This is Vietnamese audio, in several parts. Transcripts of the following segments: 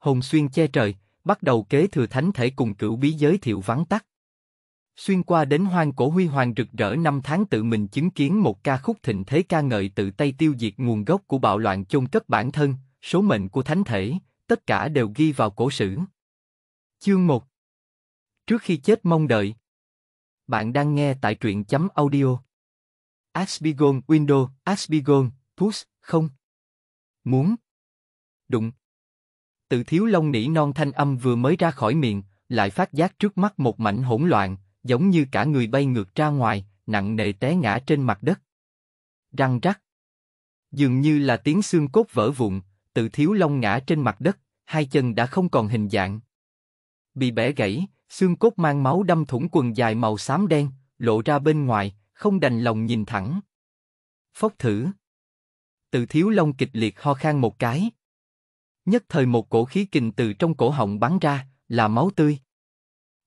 hồn xuyên che trời, bắt đầu kế thừa thánh thể cùng cửu bí giới thiệu vắng tắt. Xuyên qua đến hoang cổ huy hoàng rực rỡ năm tháng tự mình chứng kiến một ca khúc thịnh thế ca ngợi tự tay tiêu diệt nguồn gốc của bạo loạn chôn cất bản thân, số mệnh của thánh thể, tất cả đều ghi vào cổ sử. Chương 1 Trước khi chết mong đợi Bạn đang nghe tại truyện chấm audio Asbigon Window, Asbigon, Push, không Muốn Đụng từ thiếu long nỉ non thanh âm vừa mới ra khỏi miệng, lại phát giác trước mắt một mảnh hỗn loạn, giống như cả người bay ngược ra ngoài, nặng nề té ngã trên mặt đất. Răng rắc. Dường như là tiếng xương cốt vỡ vụn, từ thiếu long ngã trên mặt đất, hai chân đã không còn hình dạng. Bị bẻ gãy, xương cốt mang máu đâm thủng quần dài màu xám đen, lộ ra bên ngoài, không đành lòng nhìn thẳng. Phốc thử. Từ thiếu long kịch liệt ho khan một cái. Nhất thời một cổ khí kình từ trong cổ họng bắn ra, là máu tươi.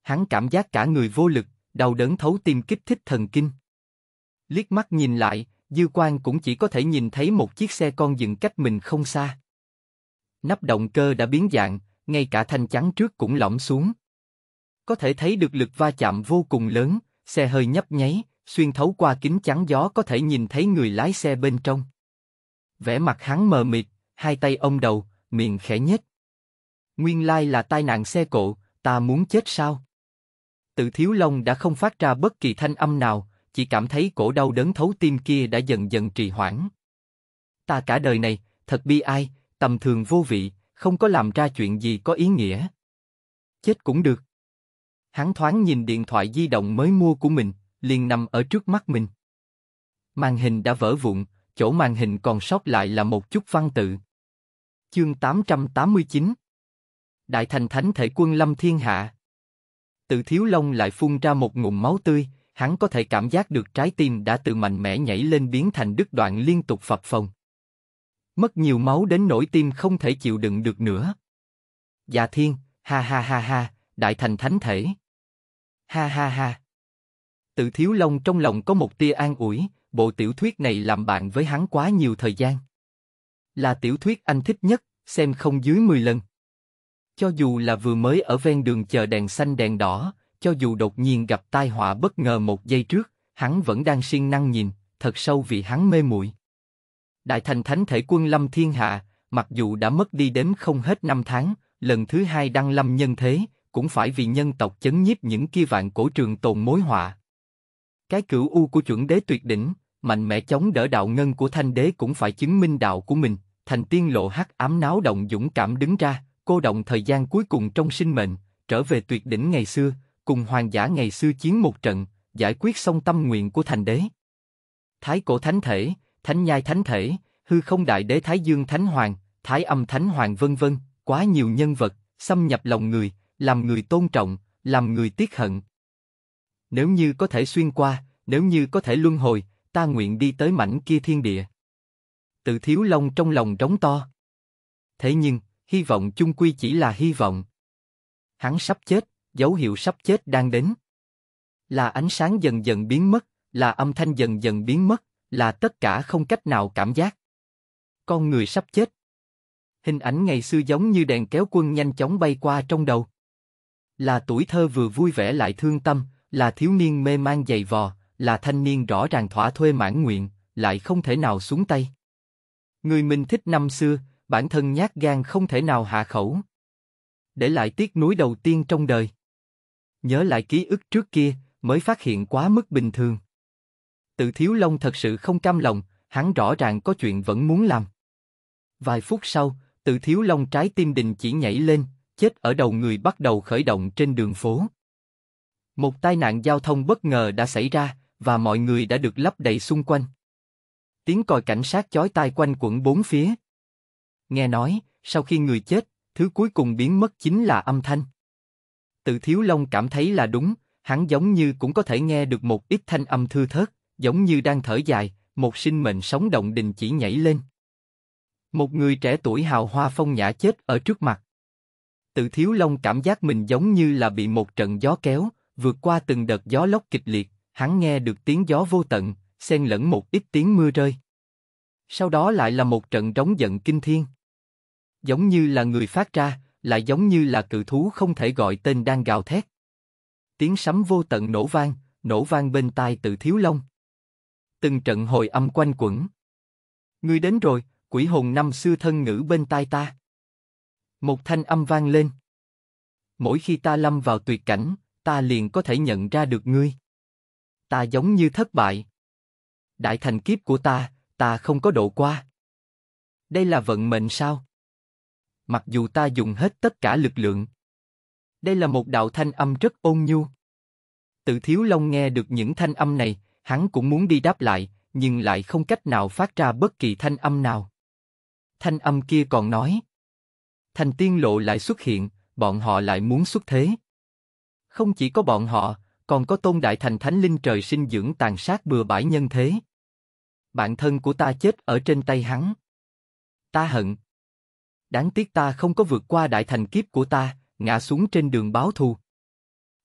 Hắn cảm giác cả người vô lực, đau đớn thấu tim kích thích thần kinh. Liếc mắt nhìn lại, Dư Quang cũng chỉ có thể nhìn thấy một chiếc xe con dừng cách mình không xa. Nắp động cơ đã biến dạng, ngay cả thanh chắn trước cũng lõm xuống. Có thể thấy được lực va chạm vô cùng lớn, xe hơi nhấp nháy, xuyên thấu qua kính chắn gió có thể nhìn thấy người lái xe bên trong. Vẻ mặt hắn mờ mịt, hai tay ôm đầu, miệng khẽ nhếch. Nguyên lai là tai nạn xe cộ, ta muốn chết sao? Tự thiếu long đã không phát ra bất kỳ thanh âm nào, chỉ cảm thấy cổ đau đớn thấu tim kia đã dần dần trì hoãn. Ta cả đời này, thật bi ai, tầm thường vô vị, không có làm ra chuyện gì có ý nghĩa. Chết cũng được. Hắn thoáng nhìn điện thoại di động mới mua của mình, liền nằm ở trước mắt mình. Màn hình đã vỡ vụn, chỗ màn hình còn sót lại là một chút văn tự. Chương 889 Đại thành thánh thể quân lâm thiên hạ Tự thiếu long lại phun ra một ngụm máu tươi, hắn có thể cảm giác được trái tim đã từ mạnh mẽ nhảy lên biến thành đứt đoạn liên tục phập phồng. Mất nhiều máu đến nỗi tim không thể chịu đựng được nữa. già dạ thiên, ha ha ha ha, đại thành thánh thể. Ha ha ha. Tự thiếu long trong lòng có một tia an ủi, bộ tiểu thuyết này làm bạn với hắn quá nhiều thời gian. Là tiểu thuyết anh thích nhất, xem không dưới 10 lần. Cho dù là vừa mới ở ven đường chờ đèn xanh đèn đỏ, cho dù đột nhiên gặp tai họa bất ngờ một giây trước, hắn vẫn đang siêng năng nhìn, thật sâu vì hắn mê muội. Đại thành thánh thể quân lâm thiên hạ, mặc dù đã mất đi đếm không hết năm tháng, lần thứ hai đăng lâm nhân thế, cũng phải vì nhân tộc chấn nhiếp những kia vạn cổ trường tồn mối họa. Cái cửu u của chuẩn đế tuyệt đỉnh, mạnh mẽ chống đỡ đạo ngân của thanh đế cũng phải chứng minh đạo của mình, thành tiên lộ hắc ám náo động dũng cảm đứng ra, cô động thời gian cuối cùng trong sinh mệnh, trở về tuyệt đỉnh ngày xưa, cùng hoàng giả ngày xưa chiến một trận, giải quyết xong tâm nguyện của thành đế. Thái cổ thánh thể, thánh nhai thánh thể, hư không đại đế thái dương thánh hoàng, thái âm thánh hoàng vân vân, quá nhiều nhân vật, xâm nhập lòng người, làm người tôn trọng, làm người tiếc hận. Nếu như có thể xuyên qua, nếu như có thể luân hồi, ta nguyện đi tới mảnh kia thiên địa. Từ thiếu long trong lòng trống to. Thế nhưng, hy vọng chung quy chỉ là hy vọng. Hắn sắp chết, dấu hiệu sắp chết đang đến. Là ánh sáng dần dần biến mất, là âm thanh dần dần biến mất, là tất cả không cách nào cảm giác. Con người sắp chết. Hình ảnh ngày xưa giống như đèn kéo quân nhanh chóng bay qua trong đầu. Là tuổi thơ vừa vui vẻ lại thương tâm, là thiếu niên mê man dày vò, là thanh niên rõ ràng thỏa thuê mãn nguyện, lại không thể nào xuống tay. Người mình thích năm xưa, bản thân nhát gan không thể nào hạ khẩu. Để lại tiếc núi đầu tiên trong đời. Nhớ lại ký ức trước kia, mới phát hiện quá mức bình thường. Tự thiếu long thật sự không cam lòng, hắn rõ ràng có chuyện vẫn muốn làm. Vài phút sau, tự thiếu long trái tim đình chỉ nhảy lên, chết ở đầu người bắt đầu khởi động trên đường phố. Một tai nạn giao thông bất ngờ đã xảy ra, và mọi người đã được lấp đầy xung quanh. Tiếng còi cảnh sát chói tai quanh quẩn bốn phía. Nghe nói, sau khi người chết, thứ cuối cùng biến mất chính là âm thanh. Tự Thiếu Long cảm thấy là đúng, hắn giống như cũng có thể nghe được một ít thanh âm thư thớt, giống như đang thở dài, một sinh mệnh sống động đình chỉ nhảy lên. Một người trẻ tuổi hào hoa phong nhã chết ở trước mặt. Tự Thiếu Long cảm giác mình giống như là bị một trận gió kéo, vượt qua từng đợt gió lốc kịch liệt, hắn nghe được tiếng gió vô tận, xen lẫn một ít tiếng mưa rơi. Sau đó lại là một trận trống giận kinh thiên. Giống như là người phát ra, lại giống như là cự thú không thể gọi tên đang gào thét. Tiếng sấm vô tận nổ vang, nổ vang bên tai tự thiếu long. Từng trận hồi âm quanh quẩn. Ngươi đến rồi, quỷ hồn năm xưa thân ngữ bên tai ta. Một thanh âm vang lên. Mỗi khi ta lâm vào tuyệt cảnh, ta liền có thể nhận ra được ngươi ta giống như thất bại. Đại thành kiếp của ta, ta không có độ qua. Đây là vận mệnh sao? Mặc dù ta dùng hết tất cả lực lượng. Đây là một đạo thanh âm rất ôn nhu. Tự thiếu long nghe được những thanh âm này, hắn cũng muốn đi đáp lại, nhưng lại không cách nào phát ra bất kỳ thanh âm nào. Thanh âm kia còn nói. Thành tiên lộ lại xuất hiện, bọn họ lại muốn xuất thế. Không chỉ có bọn họ, còn có tôn đại thành thánh linh trời sinh dưỡng tàn sát bừa bãi nhân thế. Bạn thân của ta chết ở trên tay hắn. Ta hận. Đáng tiếc ta không có vượt qua đại thành kiếp của ta, ngã xuống trên đường báo thù.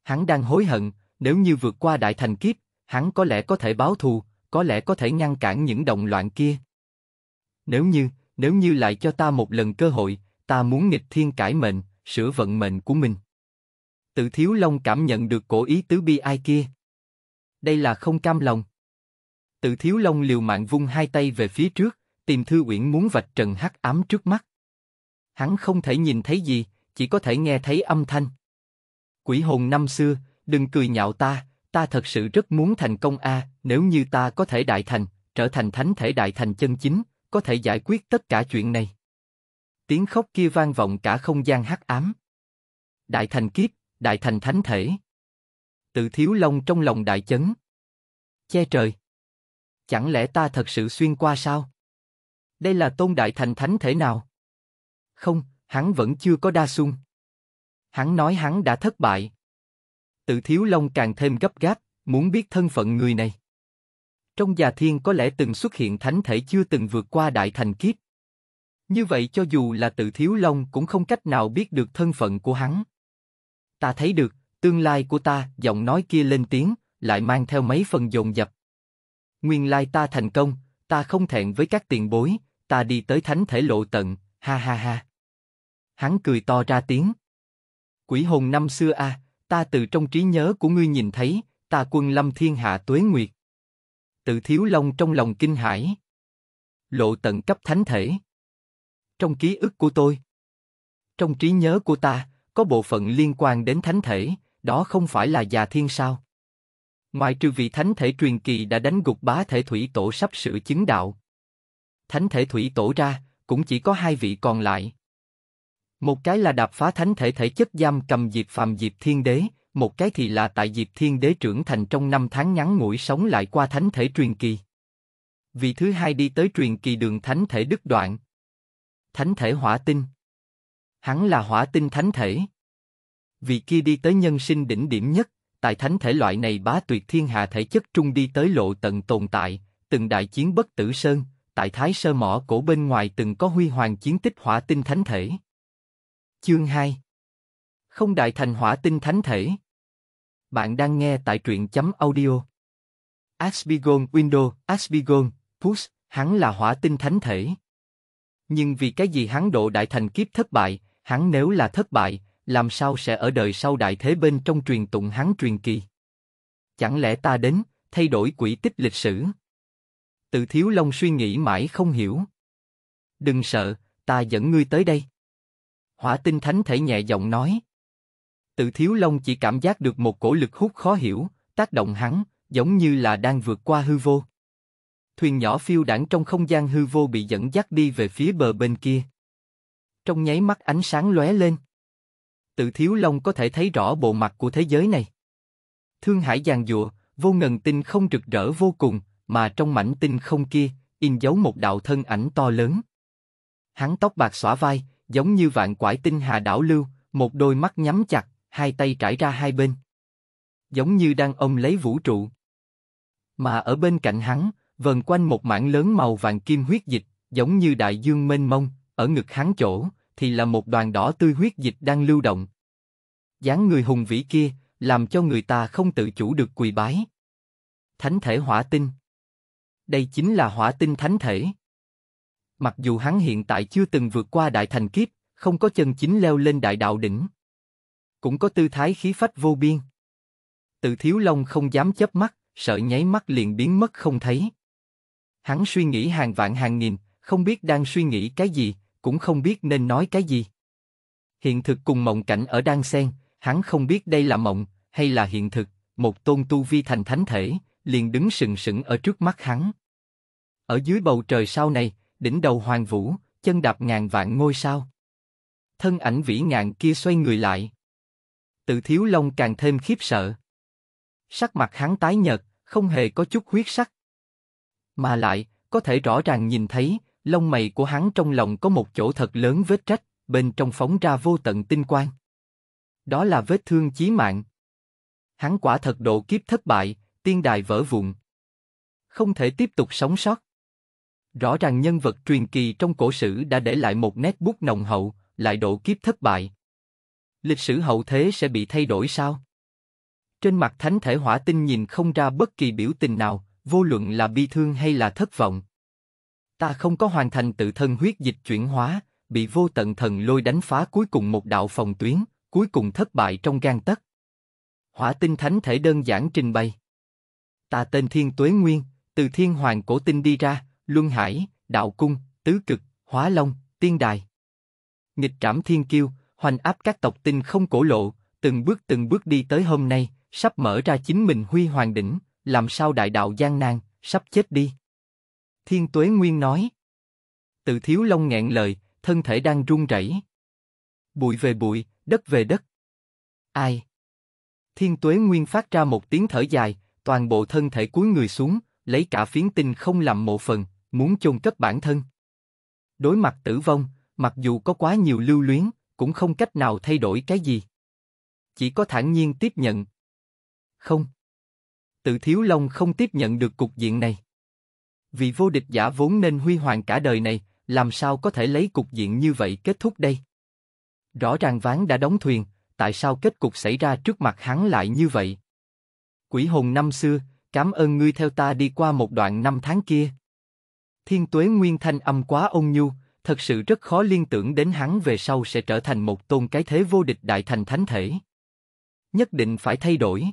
Hắn đang hối hận, nếu như vượt qua đại thành kiếp, hắn có lẽ có thể báo thù, có lẽ có thể ngăn cản những động loạn kia. Nếu như, nếu như lại cho ta một lần cơ hội, ta muốn nghịch thiên cải mệnh, sửa vận mệnh của mình. Tử Thiếu Long cảm nhận được cổ ý tứ bi ai kia. Đây là không cam lòng. Tử Thiếu Long liều mạng vung hai tay về phía trước, tìm Thư Uyển muốn vạch trần hắc ám trước mắt. Hắn không thể nhìn thấy gì, chỉ có thể nghe thấy âm thanh. Quỷ hồn năm xưa, đừng cười nhạo ta, ta thật sự rất muốn thành công a. nếu như ta có thể đại thành, trở thành thánh thể đại thành chân chính, có thể giải quyết tất cả chuyện này. Tiếng khóc kia vang vọng cả không gian hắc ám. Đại thành kiếp, đại thành thánh thể. Tự thiếu long trong lòng đại chấn. Che trời. Chẳng lẽ ta thật sự xuyên qua sao? Đây là tôn đại thành thánh thể nào? Không, hắn vẫn chưa có đa sung. Hắn nói hắn đã thất bại. Tự thiếu long càng thêm gấp gáp, muốn biết thân phận người này. Trong già thiên có lẽ từng xuất hiện thánh thể chưa từng vượt qua đại thành kiếp. Như vậy cho dù là tự thiếu long cũng không cách nào biết được thân phận của hắn. Ta thấy được, tương lai của ta, giọng nói kia lên tiếng, lại mang theo mấy phần dồn dập. Nguyên lai ta thành công, ta không thẹn với các tiền bối, ta đi tới thánh thể lộ tận, ha ha ha. Hắn cười to ra tiếng. Quỷ hồn năm xưa a, ta từ trong trí nhớ của ngươi nhìn thấy, ta quân lâm thiên hạ tuế nguyệt. Tự thiếu long trong lòng kinh hãi. Lộ tận cấp thánh thể. Trong ký ức của tôi. Trong trí nhớ của ta, có bộ phận liên quan đến thánh thể, đó không phải là già thiên sao? Ngoài trừ vị thánh thể truyền kỳ đã đánh gục bá thể thủy tổ sắp sửa chứng đạo. Thánh thể thủy tổ ra, cũng chỉ có hai vị còn lại. Một cái là đạp phá thánh thể thể chất giam cầm diệp phàm diệp thiên đế, một cái thì là tại diệp thiên đế trưởng thành trong năm tháng ngắn ngủi sống lại qua thánh thể truyền kỳ. Vị thứ hai đi tới truyền kỳ đường thánh thể đứt đoạn. Thánh thể hỏa tinh hắn là hỏa tinh thánh thể. vì kia đi tới nhân sinh đỉnh điểm nhất, tại thánh thể loại này bá tuyệt thiên hạ thể chất trung đi tới lộ tận tồn tại, từng đại chiến bất tử sơn, tại thái sơ mỏ cổ bên ngoài từng có huy hoàng chiến tích hỏa tinh thánh thể. Chương 2 Không đại thành hỏa tinh thánh thể Bạn đang nghe tại truyện chấm audio Asbigon Window, Asbigon, Push, hắn là hỏa tinh thánh thể. Nhưng vì cái gì hắn độ đại thành kiếp thất bại, Hắn nếu là thất bại, làm sao sẽ ở đời sau đại thế bên trong truyền tụng hắn truyền kỳ? Chẳng lẽ ta đến, thay đổi quỹ tích lịch sử? Tự thiếu long suy nghĩ mãi không hiểu. Đừng sợ, ta dẫn ngươi tới đây. Hỏa tinh thánh thể nhẹ giọng nói. Tự thiếu long chỉ cảm giác được một cổ lực hút khó hiểu, tác động hắn, giống như là đang vượt qua hư vô. Thuyền nhỏ phiêu đảng trong không gian hư vô bị dẫn dắt đi về phía bờ bên kia trong nháy mắt ánh sáng lóe lên. Tự thiếu long có thể thấy rõ bộ mặt của thế giới này. Thương hải giàn dụa, vô ngần tinh không rực rỡ vô cùng, mà trong mảnh tinh không kia, in dấu một đạo thân ảnh to lớn. Hắn tóc bạc xõa vai, giống như vạn quải tinh hà đảo lưu, một đôi mắt nhắm chặt, hai tay trải ra hai bên. Giống như đang ôm lấy vũ trụ. Mà ở bên cạnh hắn, vần quanh một mảng lớn màu vàng kim huyết dịch, giống như đại dương mênh mông, ở ngực hắn chỗ, thì là một đoàn đỏ tươi huyết dịch đang lưu động. dáng người hùng vĩ kia, làm cho người ta không tự chủ được quỳ bái. Thánh thể hỏa tinh. Đây chính là hỏa tinh thánh thể. Mặc dù hắn hiện tại chưa từng vượt qua đại thành kiếp, không có chân chính leo lên đại đạo đỉnh. Cũng có tư thái khí phách vô biên. Tự thiếu long không dám chớp mắt, sợ nháy mắt liền biến mất không thấy. Hắn suy nghĩ hàng vạn hàng nghìn, không biết đang suy nghĩ cái gì, cũng không biết nên nói cái gì. Hiện thực cùng mộng cảnh ở đan xen, hắn không biết đây là mộng hay là hiện thực, một tôn tu vi thành thánh thể, liền đứng sừng sững ở trước mắt hắn. Ở dưới bầu trời sau này, đỉnh đầu hoàng vũ, chân đạp ngàn vạn ngôi sao. Thân ảnh vĩ ngạn kia xoay người lại. Tự thiếu long càng thêm khiếp sợ. Sắc mặt hắn tái nhợt, không hề có chút huyết sắc. Mà lại, có thể rõ ràng nhìn thấy, lông mày của hắn trong lòng có một chỗ thật lớn vết rách, bên trong phóng ra vô tận tinh quang. Đó là vết thương chí mạng. Hắn quả thật độ kiếp thất bại, tiên đài vỡ vụn. Không thể tiếp tục sống sót. Rõ ràng nhân vật truyền kỳ trong cổ sử đã để lại một nét bút nồng hậu, lại độ kiếp thất bại. Lịch sử hậu thế sẽ bị thay đổi sao? Trên mặt thánh thể hỏa tinh nhìn không ra bất kỳ biểu tình nào, vô luận là bi thương hay là thất vọng. Ta không có hoàn thành tự thân huyết dịch chuyển hóa, bị vô tận thần lôi đánh phá cuối cùng một đạo phòng tuyến, cuối cùng thất bại trong gan tất. Hỏa tinh thánh thể đơn giản trình bày. Ta tên Thiên Tuế Nguyên, từ Thiên Hoàng Cổ Tinh đi ra, Luân Hải, Đạo Cung, Tứ Cực, Hóa Long, Tiên Đài. Nghịch trảm thiên kiêu, hoành áp các tộc tinh không cổ lộ, từng bước từng bước đi tới hôm nay, sắp mở ra chính mình huy hoàng đỉnh, làm sao đại đạo gian nan, sắp chết đi. Thiên Tuế Nguyên nói. Tự thiếu long nghẹn lời, thân thể đang run rẩy. Bụi về bụi, đất về đất. Ai? Thiên Tuế Nguyên phát ra một tiếng thở dài, toàn bộ thân thể cúi người xuống, lấy cả phiến tinh không làm mộ phần, muốn chôn cất bản thân. Đối mặt tử vong, mặc dù có quá nhiều lưu luyến, cũng không cách nào thay đổi cái gì. Chỉ có thản nhiên tiếp nhận. Không. Tự thiếu long không tiếp nhận được cục diện này vị vô địch giả vốn nên huy hoàng cả đời này, làm sao có thể lấy cục diện như vậy kết thúc đây? Rõ ràng ván đã đóng thuyền, tại sao kết cục xảy ra trước mặt hắn lại như vậy? Quỷ hồn năm xưa, cảm ơn ngươi theo ta đi qua một đoạn năm tháng kia. Thiên tuế nguyên thanh âm quá ôn nhu, thật sự rất khó liên tưởng đến hắn về sau sẽ trở thành một tôn cái thế vô địch đại thành thánh thể. Nhất định phải thay đổi.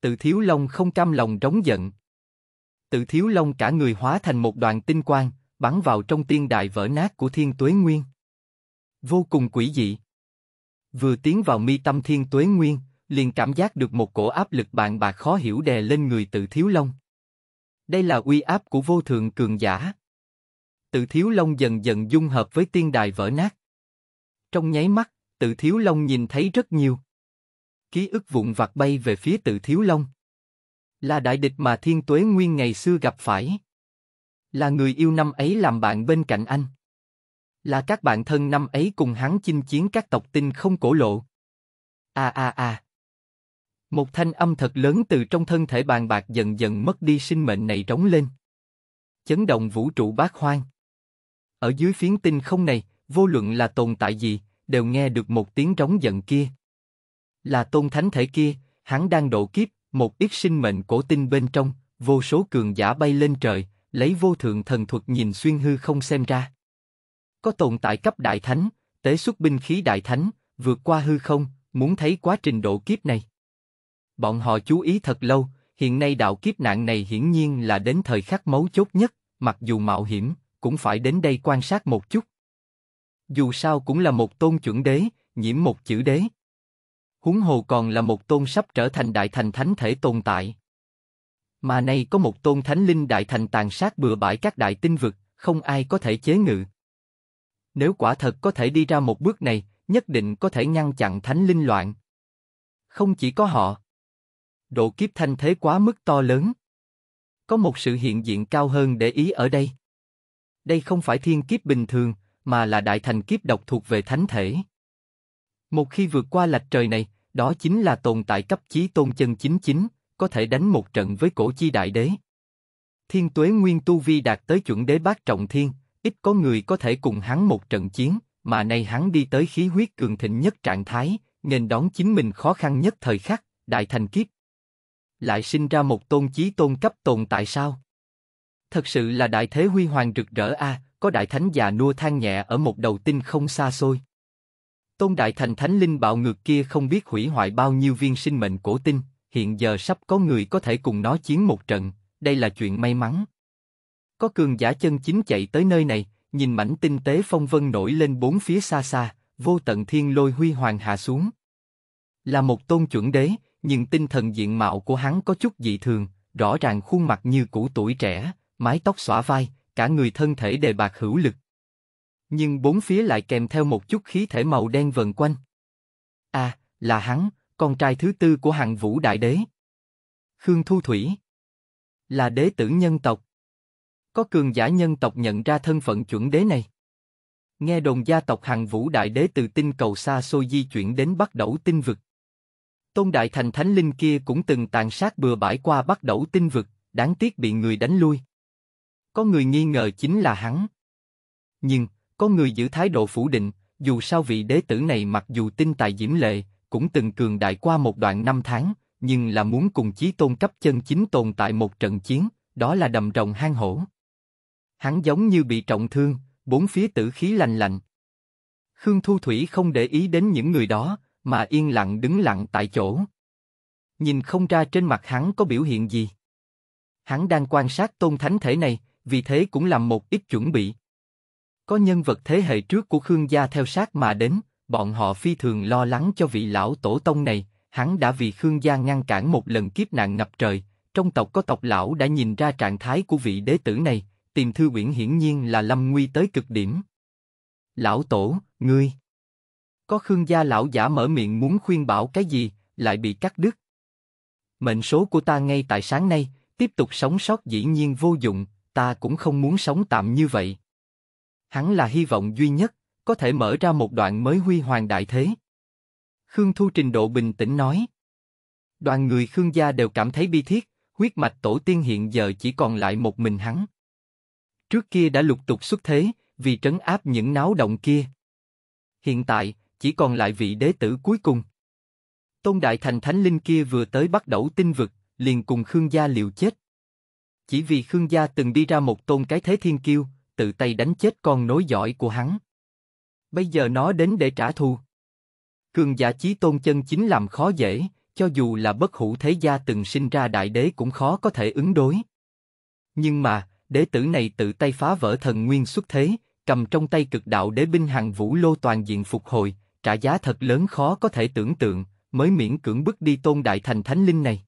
Tự thiếu long không cam lòng trống giận. Tự thiếu long cả người hóa thành một đoàn tinh quang, bắn vào trong tiên đại vỡ nát của thiên tuế nguyên. Vô cùng quỷ dị. Vừa tiến vào mi tâm thiên tuế nguyên, liền cảm giác được một cổ áp lực bạn bạc khó hiểu đè lên người tự thiếu long. Đây là uy áp của vô thượng cường giả. Tự thiếu long dần dần dung hợp với tiên đài vỡ nát. Trong nháy mắt, tự thiếu long nhìn thấy rất nhiều. Ký ức vụn vặt bay về phía tự thiếu long. Là đại địch mà Thiên Tuế Nguyên ngày xưa gặp phải. Là người yêu năm ấy làm bạn bên cạnh anh. Là các bạn thân năm ấy cùng hắn chinh chiến các tộc tinh không cổ lộ. A a a, Một thanh âm thật lớn từ trong thân thể bàn bạc dần dần mất đi sinh mệnh này trống lên. Chấn động vũ trụ bát hoang. Ở dưới phiến tinh không này, vô luận là tồn tại gì, đều nghe được một tiếng trống giận kia. Là tôn thánh thể kia, hắn đang độ kiếp, một ít sinh mệnh cổ tinh bên trong, vô số cường giả bay lên trời, lấy vô thượng thần thuật nhìn xuyên hư không xem ra. Có tồn tại cấp đại thánh, tế xuất binh khí đại thánh, vượt qua hư không, muốn thấy quá trình độ kiếp này. Bọn họ chú ý thật lâu, hiện nay đạo kiếp nạn này hiển nhiên là đến thời khắc mấu chốt nhất, mặc dù mạo hiểm, cũng phải đến đây quan sát một chút. Dù sao cũng là một tôn chuẩn đế, nhiễm một chữ đế huống hồ còn là một tôn sắp trở thành đại thành thánh thể tồn tại. Mà nay có một tôn thánh linh đại thành tàn sát bừa bãi các đại tinh vực, không ai có thể chế ngự. Nếu quả thật có thể đi ra một bước này, nhất định có thể ngăn chặn thánh linh loạn. Không chỉ có họ. Độ kiếp thanh thế quá mức to lớn. Có một sự hiện diện cao hơn để ý ở đây. Đây không phải thiên kiếp bình thường, mà là đại thành kiếp độc thuộc về thánh thể. Một khi vượt qua lạch trời này, đó chính là tồn tại cấp chí tôn chân chính chính, có thể đánh một trận với cổ chi đại đế. Thiên tuế nguyên tu vi đạt tới chuẩn đế bát trọng thiên, ít có người có thể cùng hắn một trận chiến, mà nay hắn đi tới khí huyết cường thịnh nhất trạng thái, nên đón chính mình khó khăn nhất thời khắc, đại thành kiếp. Lại sinh ra một tôn chí tôn cấp tồn tại sao? Thật sự là đại thế huy hoàng rực rỡ a, có đại thánh già nua than nhẹ ở một đầu tinh không xa xôi. Tôn Đại Thành Thánh Linh bạo ngược kia không biết hủy hoại bao nhiêu viên sinh mệnh cổ tinh, hiện giờ sắp có người có thể cùng nó chiến một trận, đây là chuyện may mắn. Có cường giả chân chính chạy tới nơi này, nhìn mảnh tinh tế phong vân nổi lên bốn phía xa xa, vô tận thiên lôi huy hoàng hạ xuống. Là một tôn chuẩn đế, nhưng tinh thần diện mạo của hắn có chút dị thường, rõ ràng khuôn mặt như cũ tuổi trẻ, mái tóc xõa vai, cả người thân thể đề bạc hữu lực, nhưng bốn phía lại kèm theo một chút khí thể màu đen vần quanh. À, là hắn, con trai thứ tư của hàng vũ đại đế. Khương Thu Thủy Là đế tử nhân tộc. Có cường giả nhân tộc nhận ra thân phận chuẩn đế này. Nghe đồn gia tộc hàng vũ đại đế từ tinh cầu xa xôi di chuyển đến bắt đẩu tinh vực. Tôn Đại Thành Thánh Linh kia cũng từng tàn sát bừa bãi qua bắt đẩu tinh vực, đáng tiếc bị người đánh lui. Có người nghi ngờ chính là hắn. Nhưng, có người giữ thái độ phủ định, dù sao vị đế tử này mặc dù tinh tài diễm lệ, cũng từng cường đại qua một đoạn năm tháng, nhưng là muốn cùng chí tôn cấp chân chính tồn tại một trận chiến, đó là đầm rồng hang hổ. Hắn giống như bị trọng thương, bốn phía tử khí lành lạnh. Khương Thu Thủy không để ý đến những người đó, mà yên lặng đứng lặng tại chỗ. Nhìn không ra trên mặt hắn có biểu hiện gì. Hắn đang quan sát tôn thánh thể này, vì thế cũng làm một ít chuẩn bị. Có nhân vật thế hệ trước của Khương gia theo sát mà đến, bọn họ phi thường lo lắng cho vị lão tổ tông này, hắn đã vì Khương gia ngăn cản một lần kiếp nạn ngập trời, trong tộc có tộc lão đã nhìn ra trạng thái của vị đế tử này, tìm thư quyển hiển nhiên là lâm nguy tới cực điểm. Lão tổ, ngươi! Có Khương gia lão giả mở miệng muốn khuyên bảo cái gì, lại bị cắt đứt. Mệnh số của ta ngay tại sáng nay, tiếp tục sống sót dĩ nhiên vô dụng, ta cũng không muốn sống tạm như vậy hắn là hy vọng duy nhất, có thể mở ra một đoạn mới huy hoàng đại thế. Khương Thu trình độ bình tĩnh nói. Đoàn người Khương gia đều cảm thấy bi thiết, huyết mạch tổ tiên hiện giờ chỉ còn lại một mình hắn. Trước kia đã lục tục xuất thế, vì trấn áp những náo động kia. Hiện tại, chỉ còn lại vị đế tử cuối cùng. Tôn Đại Thành Thánh Linh kia vừa tới bắt đầu tinh vực, liền cùng Khương gia liều chết. Chỉ vì Khương gia từng đi ra một tôn cái thế thiên kiêu, tự tay đánh chết con nối dõi của hắn. Bây giờ nó đến để trả thù. Cường giả chí tôn chân chính làm khó dễ, cho dù là bất hủ thế gia từng sinh ra đại đế cũng khó có thể ứng đối. Nhưng mà, đế tử này tự tay phá vỡ thần nguyên xuất thế, cầm trong tay cực đạo đế binh hàng vũ lô toàn diện phục hồi, trả giá thật lớn khó có thể tưởng tượng, mới miễn cưỡng bước đi tôn đại thành thánh linh này.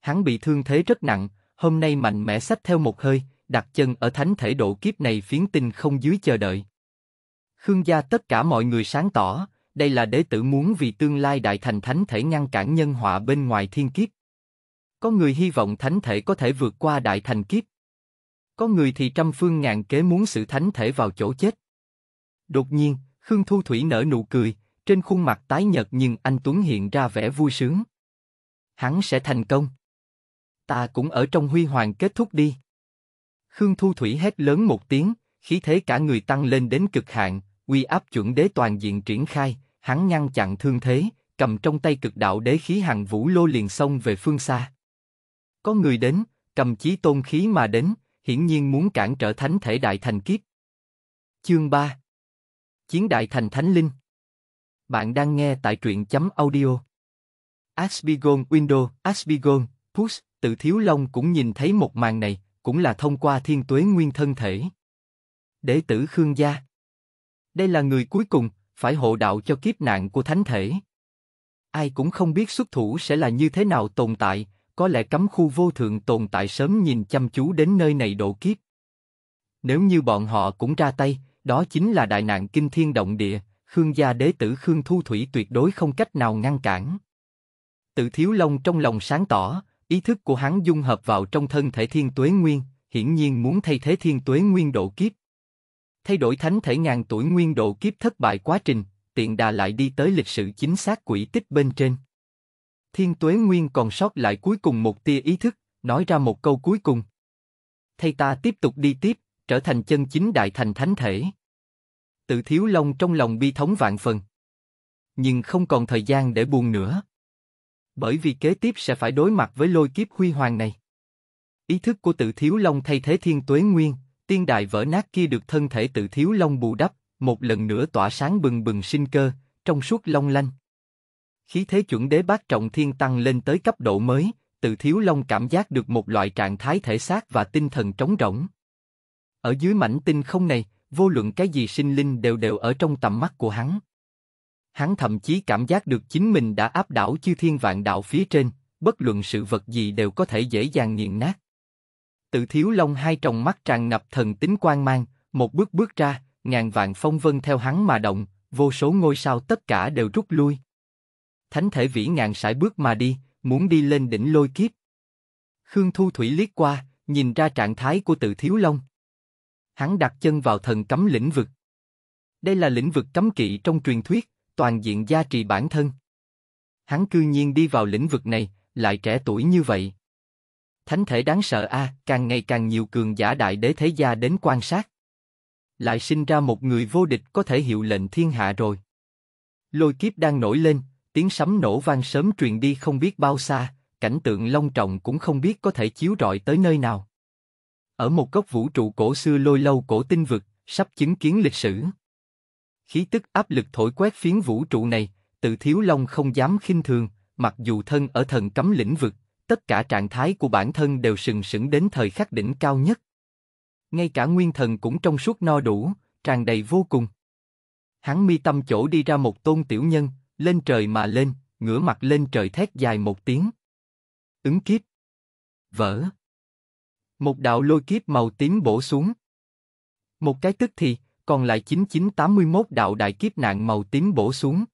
Hắn bị thương thế rất nặng, hôm nay mạnh mẽ sách theo một hơi, đặt chân ở thánh thể độ kiếp này phiến tinh không dưới chờ đợi. Khương gia tất cả mọi người sáng tỏ, đây là đế tử muốn vì tương lai đại thành thánh thể ngăn cản nhân họa bên ngoài thiên kiếp. Có người hy vọng thánh thể có thể vượt qua đại thành kiếp. Có người thì trăm phương ngàn kế muốn sự thánh thể vào chỗ chết. Đột nhiên, Khương Thu Thủy nở nụ cười, trên khuôn mặt tái nhợt nhưng anh Tuấn hiện ra vẻ vui sướng. Hắn sẽ thành công. Ta cũng ở trong huy hoàng kết thúc đi. Khương Thu Thủy hét lớn một tiếng, khí thế cả người tăng lên đến cực hạn, uy áp chuẩn đế toàn diện triển khai, hắn ngăn chặn thương thế, cầm trong tay cực đạo đế khí hằng vũ lô liền xông về phương xa. Có người đến, cầm chí tôn khí mà đến, hiển nhiên muốn cản trở thánh thể đại thành kiếp. Chương 3 Chiến đại thành thánh linh Bạn đang nghe tại truyện chấm audio. Asbigon Window, Asbigon, Push, tự thiếu long cũng nhìn thấy một màn này, cũng là thông qua thiên tuế nguyên thân thể. Đệ tử Khương Gia Đây là người cuối cùng, phải hộ đạo cho kiếp nạn của thánh thể. Ai cũng không biết xuất thủ sẽ là như thế nào tồn tại, có lẽ cấm khu vô thượng tồn tại sớm nhìn chăm chú đến nơi này độ kiếp. Nếu như bọn họ cũng ra tay, đó chính là đại nạn kinh thiên động địa, Khương gia đế tử Khương Thu Thủy tuyệt đối không cách nào ngăn cản. Tự Thiếu lông trong lòng sáng tỏ, Ý thức của hắn dung hợp vào trong thân thể thiên tuế nguyên, hiển nhiên muốn thay thế thiên tuế nguyên độ kiếp. Thay đổi thánh thể ngàn tuổi nguyên độ kiếp thất bại quá trình, tiện đà lại đi tới lịch sử chính xác quỷ tích bên trên. Thiên tuế nguyên còn sót lại cuối cùng một tia ý thức, nói ra một câu cuối cùng. Thay ta tiếp tục đi tiếp, trở thành chân chính đại thành thánh thể. Tự thiếu long trong lòng bi thống vạn phần. Nhưng không còn thời gian để buồn nữa bởi vì kế tiếp sẽ phải đối mặt với lôi kiếp huy hoàng này. Ý thức của tự thiếu long thay thế thiên tuế nguyên, tiên đài vỡ nát kia được thân thể tự thiếu long bù đắp, một lần nữa tỏa sáng bừng bừng sinh cơ, trong suốt long lanh. Khí thế chuẩn đế bát trọng thiên tăng lên tới cấp độ mới, tự thiếu long cảm giác được một loại trạng thái thể xác và tinh thần trống rỗng. Ở dưới mảnh tinh không này, vô luận cái gì sinh linh đều đều ở trong tầm mắt của hắn hắn thậm chí cảm giác được chính mình đã áp đảo chư thiên vạn đạo phía trên, bất luận sự vật gì đều có thể dễ dàng nghiền nát. Tự thiếu long hai tròng mắt tràn ngập thần tính quang mang, một bước bước ra, ngàn vạn phong vân theo hắn mà động, vô số ngôi sao tất cả đều rút lui. Thánh thể vĩ ngàn sải bước mà đi, muốn đi lên đỉnh lôi kiếp. Khương Thu Thủy liếc qua, nhìn ra trạng thái của tự thiếu long. Hắn đặt chân vào thần cấm lĩnh vực. Đây là lĩnh vực cấm kỵ trong truyền thuyết, toàn diện gia trì bản thân. Hắn cư nhiên đi vào lĩnh vực này, lại trẻ tuổi như vậy. Thánh thể đáng sợ a, à, càng ngày càng nhiều cường giả đại đế thế gia đến quan sát. Lại sinh ra một người vô địch có thể hiệu lệnh thiên hạ rồi. Lôi kiếp đang nổi lên, tiếng sấm nổ vang sớm truyền đi không biết bao xa, cảnh tượng long trọng cũng không biết có thể chiếu rọi tới nơi nào. Ở một góc vũ trụ cổ xưa lôi lâu cổ tinh vực, sắp chứng kiến lịch sử khí tức áp lực thổi quét phiến vũ trụ này, tự thiếu long không dám khinh thường, mặc dù thân ở thần cấm lĩnh vực, tất cả trạng thái của bản thân đều sừng sững đến thời khắc đỉnh cao nhất. Ngay cả nguyên thần cũng trong suốt no đủ, tràn đầy vô cùng. Hắn mi tâm chỗ đi ra một tôn tiểu nhân, lên trời mà lên, ngửa mặt lên trời thét dài một tiếng. Ứng kiếp. Vỡ. Một đạo lôi kiếp màu tím bổ xuống. Một cái tức thì, còn lại 9981 đạo đại kiếp nạn màu tím bổ xuống.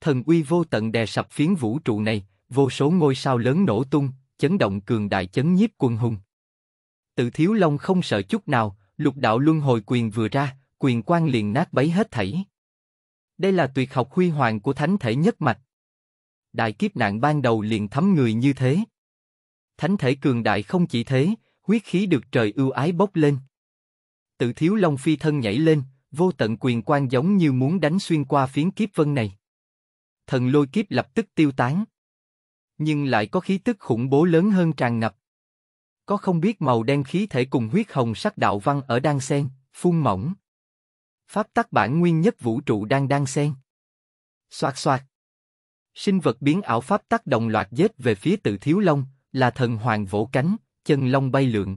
Thần uy vô tận đè sập phiến vũ trụ này, vô số ngôi sao lớn nổ tung, chấn động cường đại chấn nhiếp quân hùng. Tự thiếu long không sợ chút nào, lục đạo luân hồi quyền vừa ra, quyền quan liền nát bấy hết thảy. Đây là tuyệt học huy hoàng của thánh thể nhất mạch. Đại kiếp nạn ban đầu liền thấm người như thế. Thánh thể cường đại không chỉ thế, huyết khí được trời ưu ái bốc lên. Tự thiếu long phi thân nhảy lên, vô tận quyền quan giống như muốn đánh xuyên qua phiến kiếp vân này. Thần lôi kiếp lập tức tiêu tán. Nhưng lại có khí tức khủng bố lớn hơn tràn ngập. Có không biết màu đen khí thể cùng huyết hồng sắc đạo văn ở đan sen, phun mỏng. Pháp tắc bản nguyên nhất vũ trụ đang đan sen. Xoạt xoạt. Sinh vật biến ảo pháp tắc đồng loạt dết về phía tự thiếu long, là thần hoàng vỗ cánh, chân long bay lượn.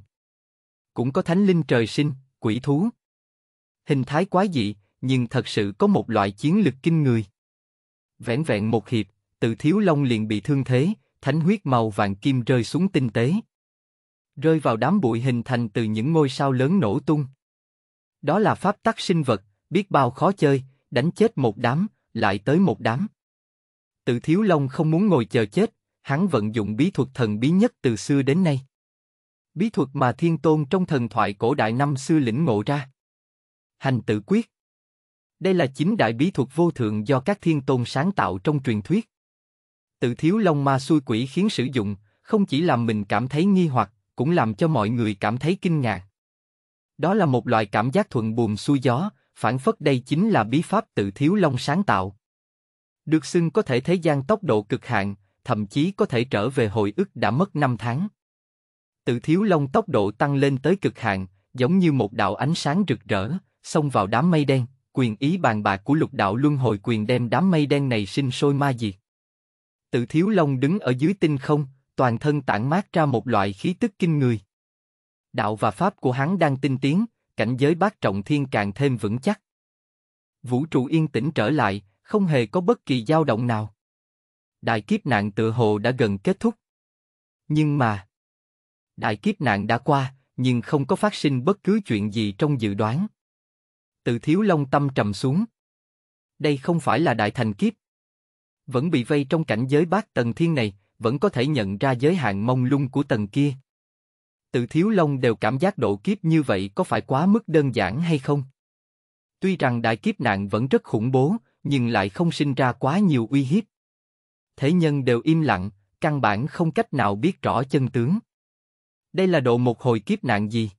Cũng có thánh linh trời sinh, quỷ thú. Hình thái quái dị, nhưng thật sự có một loại chiến lực kinh người. Vẹn vẹn một hiệp, tự thiếu long liền bị thương thế, thánh huyết màu vàng kim rơi xuống tinh tế. Rơi vào đám bụi hình thành từ những ngôi sao lớn nổ tung. Đó là pháp tắc sinh vật, biết bao khó chơi, đánh chết một đám, lại tới một đám. Tự thiếu long không muốn ngồi chờ chết, hắn vận dụng bí thuật thần bí nhất từ xưa đến nay bí thuật mà thiên tôn trong thần thoại cổ đại năm xưa lĩnh ngộ ra. Hành tự quyết. Đây là chính đại bí thuật vô thượng do các thiên tôn sáng tạo trong truyền thuyết. Tự thiếu long ma xui quỷ khiến sử dụng, không chỉ làm mình cảm thấy nghi hoặc, cũng làm cho mọi người cảm thấy kinh ngạc. Đó là một loại cảm giác thuận buồm xuôi gió, phản phất đây chính là bí pháp tự thiếu long sáng tạo. Được xưng có thể thế gian tốc độ cực hạn, thậm chí có thể trở về hồi ức đã mất 5 tháng. Tự thiếu long tốc độ tăng lên tới cực hạn, giống như một đạo ánh sáng rực rỡ, xông vào đám mây đen, quyền ý bàn bạc của lục đạo luân hồi quyền đem đám mây đen này sinh sôi ma diệt. Tự thiếu long đứng ở dưới tinh không, toàn thân tản mát ra một loại khí tức kinh người. Đạo và pháp của hắn đang tinh tiến, cảnh giới bát trọng thiên càng thêm vững chắc. Vũ trụ yên tĩnh trở lại, không hề có bất kỳ dao động nào. Đại kiếp nạn tự hồ đã gần kết thúc. Nhưng mà, Đại kiếp nạn đã qua, nhưng không có phát sinh bất cứ chuyện gì trong dự đoán. Từ thiếu long tâm trầm xuống. Đây không phải là đại thành kiếp. Vẫn bị vây trong cảnh giới bát tầng thiên này, vẫn có thể nhận ra giới hạn mông lung của tầng kia. Từ thiếu long đều cảm giác độ kiếp như vậy có phải quá mức đơn giản hay không? Tuy rằng đại kiếp nạn vẫn rất khủng bố, nhưng lại không sinh ra quá nhiều uy hiếp. Thế nhân đều im lặng, căn bản không cách nào biết rõ chân tướng. Đây là độ một hồi kiếp nạn gì?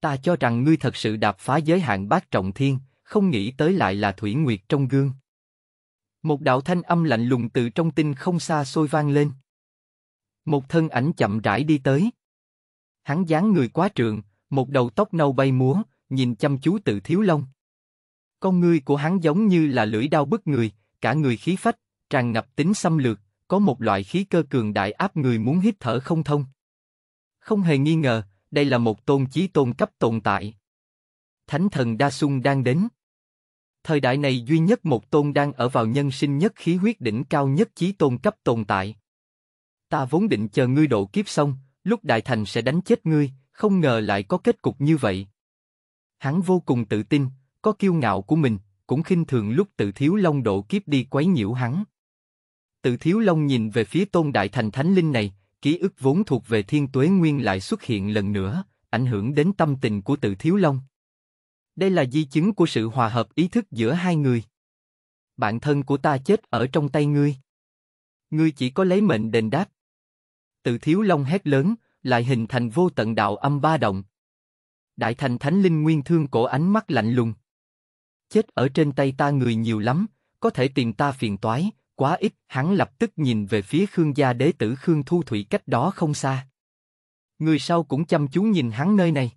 Ta cho rằng ngươi thật sự đạp phá giới hạn bát trọng thiên, không nghĩ tới lại là thủy nguyệt trong gương. Một đạo thanh âm lạnh lùng từ trong tinh không xa xôi vang lên. Một thân ảnh chậm rãi đi tới. Hắn dáng người quá trường, một đầu tóc nâu bay múa, nhìn chăm chú tự thiếu long. Con ngươi của hắn giống như là lưỡi đao bức người, cả người khí phách, tràn ngập tính xâm lược, có một loại khí cơ cường đại áp người muốn hít thở không thông. Không hề nghi ngờ, đây là một tôn chí tôn cấp tồn tại. Thánh thần Đa Sung đang đến. Thời đại này duy nhất một tôn đang ở vào nhân sinh nhất khí huyết đỉnh cao nhất chí tôn cấp tồn tại. Ta vốn định chờ ngươi độ kiếp xong, lúc đại thành sẽ đánh chết ngươi, không ngờ lại có kết cục như vậy. Hắn vô cùng tự tin, có kiêu ngạo của mình, cũng khinh thường lúc tự thiếu long độ kiếp đi quấy nhiễu hắn. Tự thiếu long nhìn về phía tôn đại thành thánh linh này, ký ức vốn thuộc về thiên tuế nguyên lại xuất hiện lần nữa, ảnh hưởng đến tâm tình của tự thiếu long. Đây là di chứng của sự hòa hợp ý thức giữa hai người. Bạn thân của ta chết ở trong tay ngươi. Ngươi chỉ có lấy mệnh đền đáp. Tự thiếu long hét lớn, lại hình thành vô tận đạo âm ba động. Đại thành thánh linh nguyên thương cổ ánh mắt lạnh lùng. Chết ở trên tay ta người nhiều lắm, có thể tìm ta phiền toái, quá ít, hắn lập tức nhìn về phía Khương gia đế tử Khương Thu Thủy cách đó không xa. Người sau cũng chăm chú nhìn hắn nơi này.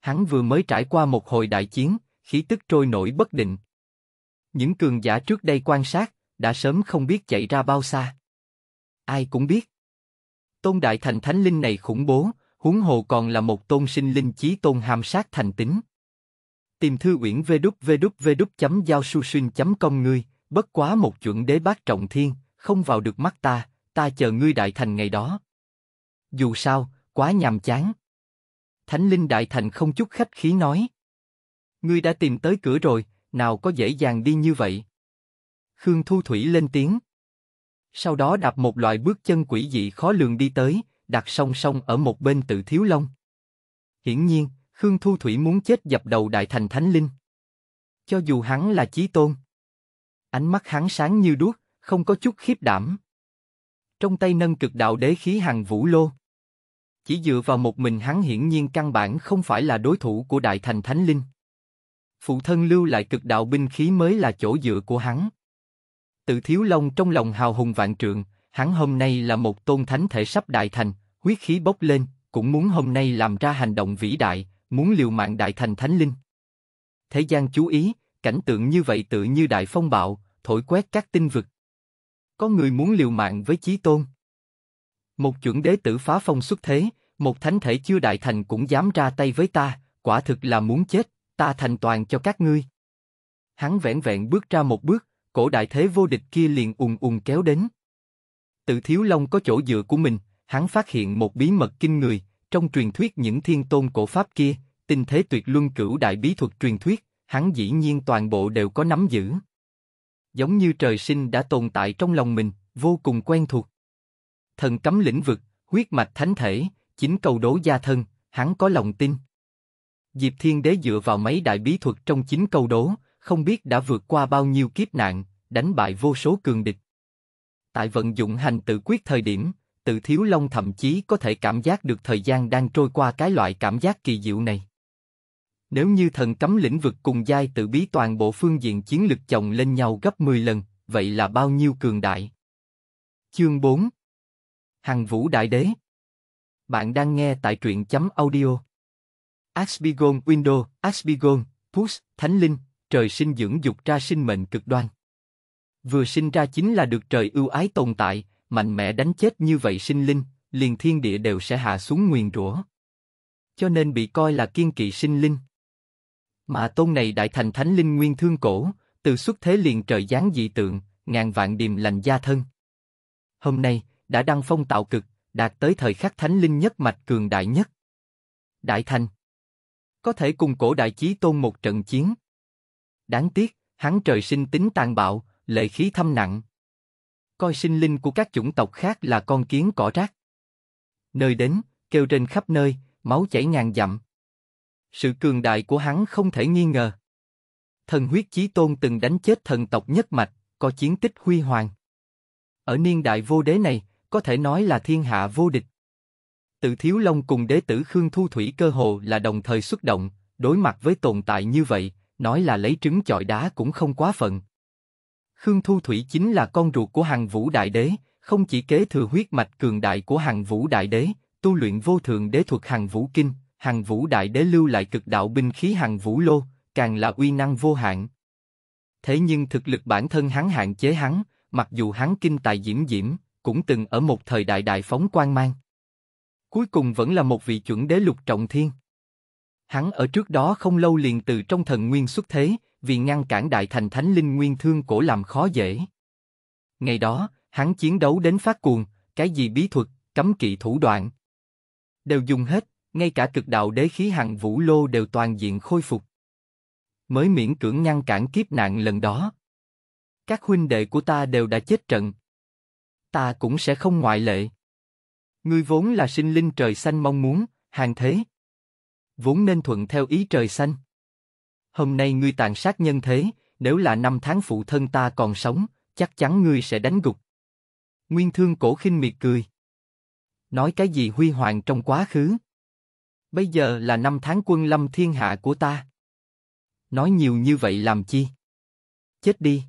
Hắn vừa mới trải qua một hồi đại chiến, khí tức trôi nổi bất định. Những cường giả trước đây quan sát, đã sớm không biết chạy ra bao xa. Ai cũng biết. Tôn Đại Thành Thánh Linh này khủng bố, huống hồ còn là một tôn sinh linh chí tôn hàm sát thành tính. Tìm thư uyển vê đút vê đút vê đút chấm giao su xuyên chấm công ngươi, Bất quá một chuẩn đế bát trọng thiên, không vào được mắt ta, ta chờ ngươi đại thành ngày đó. Dù sao, quá nhàm chán. Thánh linh đại thành không chút khách khí nói. Ngươi đã tìm tới cửa rồi, nào có dễ dàng đi như vậy. Khương Thu Thủy lên tiếng. Sau đó đạp một loại bước chân quỷ dị khó lường đi tới, đặt song song ở một bên tự thiếu long. Hiển nhiên, Khương Thu Thủy muốn chết dập đầu đại thành thánh linh. Cho dù hắn là chí tôn, Ánh mắt hắn sáng như đuốc, không có chút khiếp đảm. Trong tay nâng cực đạo đế khí hàng vũ lô. Chỉ dựa vào một mình hắn hiển nhiên căn bản không phải là đối thủ của đại thành thánh linh. Phụ thân lưu lại cực đạo binh khí mới là chỗ dựa của hắn. Tự thiếu long trong lòng hào hùng vạn trượng, hắn hôm nay là một tôn thánh thể sắp đại thành, huyết khí bốc lên, cũng muốn hôm nay làm ra hành động vĩ đại, muốn liều mạng đại thành thánh linh. Thế gian chú ý, cảnh tượng như vậy tự như đại phong bạo, thổi quét các tinh vực. Có người muốn liều mạng với Chí Tôn. Một chuẩn đế tử phá phong xuất thế, một thánh thể chưa đại thành cũng dám ra tay với ta, quả thực là muốn chết, ta thành toàn cho các ngươi. Hắn vẹn vẹn bước ra một bước, cổ đại thế vô địch kia liền ùng ùng kéo đến. Tự Thiếu Long có chỗ dựa của mình, hắn phát hiện một bí mật kinh người, trong truyền thuyết những thiên tôn cổ pháp kia, tinh thế tuyệt luân cửu đại bí thuật truyền thuyết, hắn dĩ nhiên toàn bộ đều có nắm giữ giống như trời sinh đã tồn tại trong lòng mình, vô cùng quen thuộc. Thần cấm lĩnh vực, huyết mạch thánh thể, chính cầu đố gia thân, hắn có lòng tin. Diệp Thiên Đế dựa vào mấy đại bí thuật trong chính câu đố, không biết đã vượt qua bao nhiêu kiếp nạn, đánh bại vô số cường địch. Tại vận dụng hành tự quyết thời điểm, tự thiếu long thậm chí có thể cảm giác được thời gian đang trôi qua cái loại cảm giác kỳ diệu này. Nếu như thần cấm lĩnh vực cùng giai tự bí toàn bộ phương diện chiến lực chồng lên nhau gấp 10 lần, vậy là bao nhiêu cường đại? Chương 4 Hằng Vũ Đại Đế Bạn đang nghe tại truyện chấm audio. Asbigon Window, Asbigon, Push, Thánh Linh, trời sinh dưỡng dục ra sinh mệnh cực đoan. Vừa sinh ra chính là được trời ưu ái tồn tại, mạnh mẽ đánh chết như vậy sinh linh, liền thiên địa đều sẽ hạ xuống nguyền rủa. Cho nên bị coi là kiên kỵ sinh linh. Mà tôn này đại thành thánh linh nguyên thương cổ, từ xuất thế liền trời giáng dị tượng, ngàn vạn điềm lành gia thân. Hôm nay, đã đăng phong tạo cực, đạt tới thời khắc thánh linh nhất mạch cường đại nhất. Đại thành Có thể cùng cổ đại chí tôn một trận chiến. Đáng tiếc, hắn trời sinh tính tàn bạo, lệ khí thâm nặng. Coi sinh linh của các chủng tộc khác là con kiến cỏ rác. Nơi đến, kêu trên khắp nơi, máu chảy ngàn dặm. Sự cường đại của hắn không thể nghi ngờ. Thần huyết chí tôn từng đánh chết thần tộc nhất mạch, có chiến tích huy hoàng. Ở niên đại vô đế này, có thể nói là thiên hạ vô địch. Tự Thiếu Long cùng đế tử Khương Thu Thủy cơ hồ là đồng thời xuất động, đối mặt với tồn tại như vậy, nói là lấy trứng chọi đá cũng không quá phận. Khương Thu Thủy chính là con ruột của hàng vũ đại đế, không chỉ kế thừa huyết mạch cường đại của hàng vũ đại đế, tu luyện vô thượng đế thuật hàng vũ kinh, Hằng vũ đại đế lưu lại cực đạo binh khí hằng vũ lô, càng là uy năng vô hạn. Thế nhưng thực lực bản thân hắn hạn chế hắn, mặc dù hắn kinh tài diễm diễm, cũng từng ở một thời đại đại phóng quang mang. Cuối cùng vẫn là một vị chuẩn đế lục trọng thiên. Hắn ở trước đó không lâu liền từ trong thần nguyên xuất thế, vì ngăn cản đại thành thánh linh nguyên thương cổ làm khó dễ. Ngày đó, hắn chiến đấu đến phát cuồng, cái gì bí thuật, cấm kỵ thủ đoạn. Đều dùng hết, ngay cả cực đạo đế khí hằng vũ lô đều toàn diện khôi phục. Mới miễn cưỡng ngăn cản kiếp nạn lần đó. Các huynh đệ của ta đều đã chết trận. Ta cũng sẽ không ngoại lệ. Ngươi vốn là sinh linh trời xanh mong muốn, hàng thế. Vốn nên thuận theo ý trời xanh. Hôm nay ngươi tàn sát nhân thế, nếu là năm tháng phụ thân ta còn sống, chắc chắn ngươi sẽ đánh gục. Nguyên Thương cổ khinh miệt cười. Nói cái gì huy hoàng trong quá khứ? Bây giờ là năm tháng quân lâm thiên hạ của ta. Nói nhiều như vậy làm chi? Chết đi.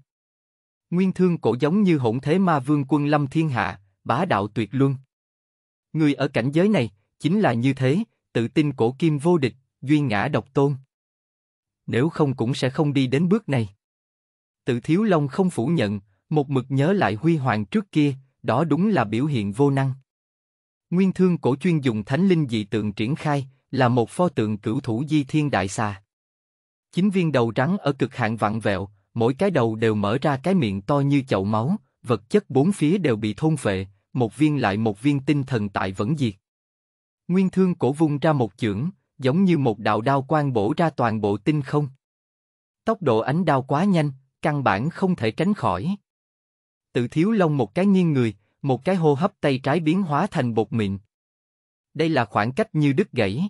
Nguyên thương cổ giống như hỗn thế ma vương quân lâm thiên hạ, bá đạo tuyệt luân. Người ở cảnh giới này, chính là như thế, tự tin cổ kim vô địch, duy ngã độc tôn. Nếu không cũng sẽ không đi đến bước này. Tự thiếu long không phủ nhận, một mực nhớ lại huy hoàng trước kia, đó đúng là biểu hiện vô năng. Nguyên thương cổ chuyên dùng thánh linh dị tượng triển khai, là một pho tượng cửu thủ di thiên đại xa, Chính viên đầu rắn ở cực hạn vặn vẹo, mỗi cái đầu đều mở ra cái miệng to như chậu máu, vật chất bốn phía đều bị thôn phệ, một viên lại một viên tinh thần tại vẫn diệt. Nguyên thương cổ vung ra một chưởng, giống như một đạo đao quang bổ ra toàn bộ tinh không. Tốc độ ánh đao quá nhanh, căn bản không thể tránh khỏi. Tự thiếu lông một cái nghiêng người, một cái hô hấp tay trái biến hóa thành bột mịn. Đây là khoảng cách như đứt gãy,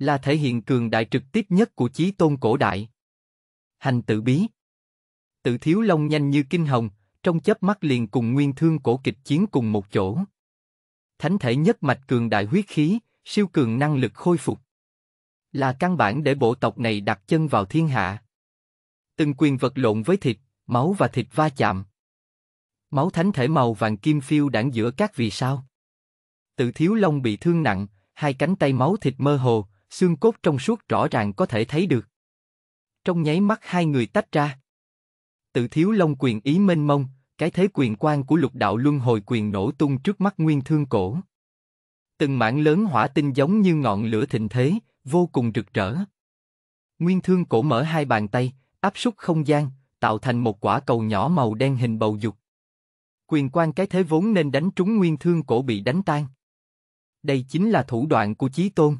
là thể hiện cường đại trực tiếp nhất của chí tôn cổ đại. Hành tự bí Tự thiếu long nhanh như kinh hồng, trong chớp mắt liền cùng nguyên thương cổ kịch chiến cùng một chỗ. Thánh thể nhất mạch cường đại huyết khí, siêu cường năng lực khôi phục. Là căn bản để bộ tộc này đặt chân vào thiên hạ. Từng quyền vật lộn với thịt, máu và thịt va chạm. Máu thánh thể màu vàng kim phiêu đảng giữa các vì sao. Tự thiếu long bị thương nặng, hai cánh tay máu thịt mơ hồ, xương cốt trong suốt rõ ràng có thể thấy được. Trong nháy mắt hai người tách ra. Tự thiếu long quyền ý mênh mông, cái thế quyền quan của lục đạo luân hồi quyền nổ tung trước mắt nguyên thương cổ. Từng mảng lớn hỏa tinh giống như ngọn lửa thịnh thế, vô cùng rực rỡ. Nguyên thương cổ mở hai bàn tay, áp suất không gian, tạo thành một quả cầu nhỏ màu đen hình bầu dục. Quyền quan cái thế vốn nên đánh trúng nguyên thương cổ bị đánh tan. Đây chính là thủ đoạn của Chí Tôn.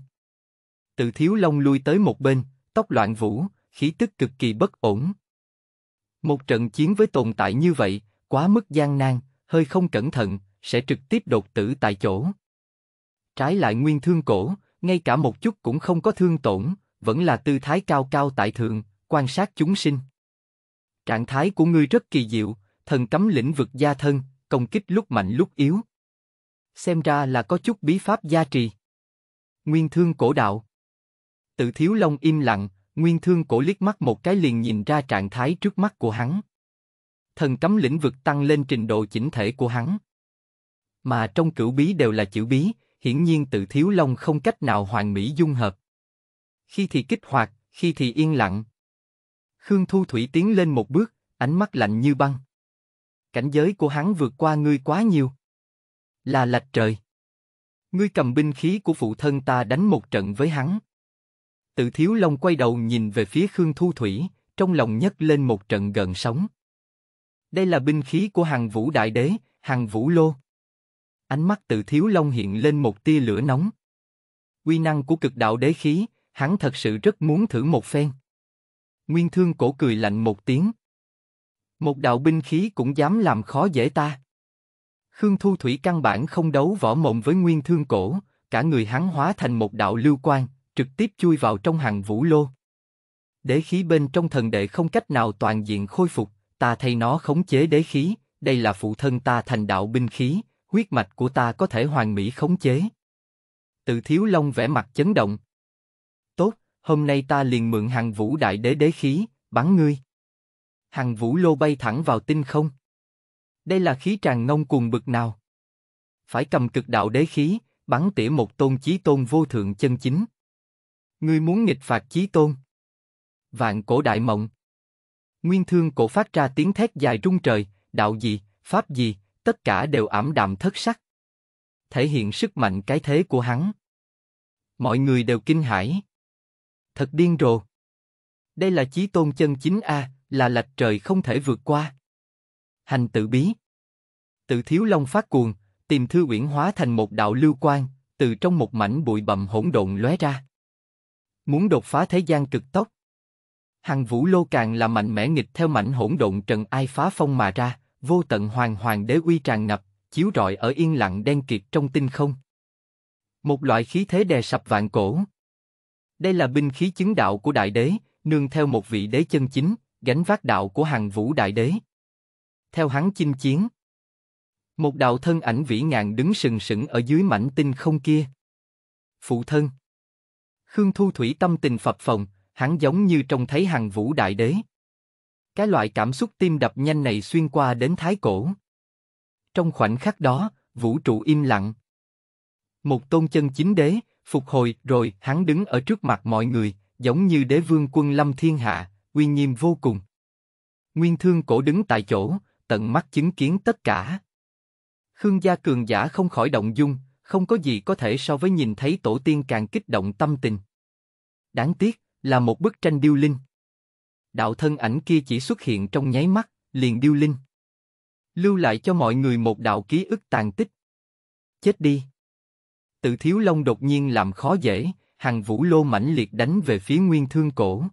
Từ thiếu long lui tới một bên, tóc loạn vũ, khí tức cực kỳ bất ổn. Một trận chiến với tồn tại như vậy, quá mức gian nan, hơi không cẩn thận, sẽ trực tiếp đột tử tại chỗ. Trái lại nguyên thương cổ, ngay cả một chút cũng không có thương tổn, vẫn là tư thái cao cao tại thượng, quan sát chúng sinh. Trạng thái của ngươi rất kỳ diệu, thần cấm lĩnh vực gia thân, công kích lúc mạnh lúc yếu. Xem ra là có chút bí pháp gia trì. Nguyên thương cổ đạo. Tự thiếu long im lặng, nguyên thương cổ liếc mắt một cái liền nhìn ra trạng thái trước mắt của hắn. Thần cấm lĩnh vực tăng lên trình độ chỉnh thể của hắn. Mà trong cửu bí đều là chữ bí, hiển nhiên tự thiếu long không cách nào hoàn mỹ dung hợp. Khi thì kích hoạt, khi thì yên lặng. Khương Thu Thủy tiến lên một bước, ánh mắt lạnh như băng. Cảnh giới của hắn vượt qua ngươi quá nhiều. Là lạch trời. Ngươi cầm binh khí của phụ thân ta đánh một trận với hắn. Tự thiếu long quay đầu nhìn về phía Khương Thu Thủy, trong lòng nhấc lên một trận gần sóng. Đây là binh khí của hàng vũ đại đế, hàng vũ lô. Ánh mắt tự thiếu long hiện lên một tia lửa nóng. Quy năng của cực đạo đế khí, hắn thật sự rất muốn thử một phen. Nguyên thương cổ cười lạnh một tiếng. Một đạo binh khí cũng dám làm khó dễ ta. Khương Thu Thủy căn bản không đấu võ mộng với Nguyên Thương Cổ, cả người hắn hóa thành một đạo lưu quan, trực tiếp chui vào trong hàng vũ lô. Đế khí bên trong thần đệ không cách nào toàn diện khôi phục, ta thay nó khống chế đế khí, đây là phụ thân ta thành đạo binh khí, huyết mạch của ta có thể hoàn mỹ khống chế. từ thiếu long vẽ mặt chấn động. Tốt, hôm nay ta liền mượn hàng vũ đại đế đế khí, bắn ngươi. Hàng vũ lô bay thẳng vào tinh không. Đây là khí tràng ngông cuồng bực nào. Phải cầm cực đạo đế khí, bắn tỉa một tôn chí tôn vô thượng chân chính. Ngươi muốn nghịch phạt chí tôn. Vạn cổ đại mộng. Nguyên thương cổ phát ra tiếng thét dài rung trời, đạo gì, pháp gì, tất cả đều ảm đạm thất sắc. Thể hiện sức mạnh cái thế của hắn. Mọi người đều kinh hãi. Thật điên rồ. Đây là chí tôn chân chính A, là lạch trời không thể vượt qua. Hành tự bí. Tự thiếu long phát cuồng, tìm thư uyển hóa thành một đạo lưu quang, từ trong một mảnh bụi bầm hỗn độn lóe ra. Muốn đột phá thế gian cực tốc. Hằng Vũ Lô càng là mạnh mẽ nghịch theo mảnh hỗn độn trần ai phá phong mà ra, vô tận hoàng hoàng đế uy tràn ngập, chiếu rọi ở yên lặng đen kịt trong tinh không. Một loại khí thế đè sập vạn cổ. Đây là binh khí chứng đạo của đại đế, nương theo một vị đế chân chính, gánh vác đạo của hàng vũ đại đế. Theo hắn chinh chiến. Một đạo thân ảnh vĩ ngàn đứng sừng sững ở dưới mảnh tinh không kia. Phụ thân. Khương Thu Thủy tâm tình phập phồng, hắn giống như trông thấy hàng vũ đại đế. Cái loại cảm xúc tim đập nhanh này xuyên qua đến thái cổ. Trong khoảnh khắc đó, vũ trụ im lặng. Một tôn chân chính đế, phục hồi rồi hắn đứng ở trước mặt mọi người, giống như đế vương quân lâm thiên hạ, uy nghiêm vô cùng. Nguyên thương cổ đứng tại chỗ, tận mắt chứng kiến tất cả. Khương gia cường giả không khỏi động dung, không có gì có thể so với nhìn thấy tổ tiên càng kích động tâm tình. Đáng tiếc, là một bức tranh điêu linh. Đạo thân ảnh kia chỉ xuất hiện trong nháy mắt, liền điêu linh. Lưu lại cho mọi người một đạo ký ức tàn tích. Chết đi. Tự thiếu long đột nhiên làm khó dễ, hàng vũ lô mãnh liệt đánh về phía nguyên thương cổ.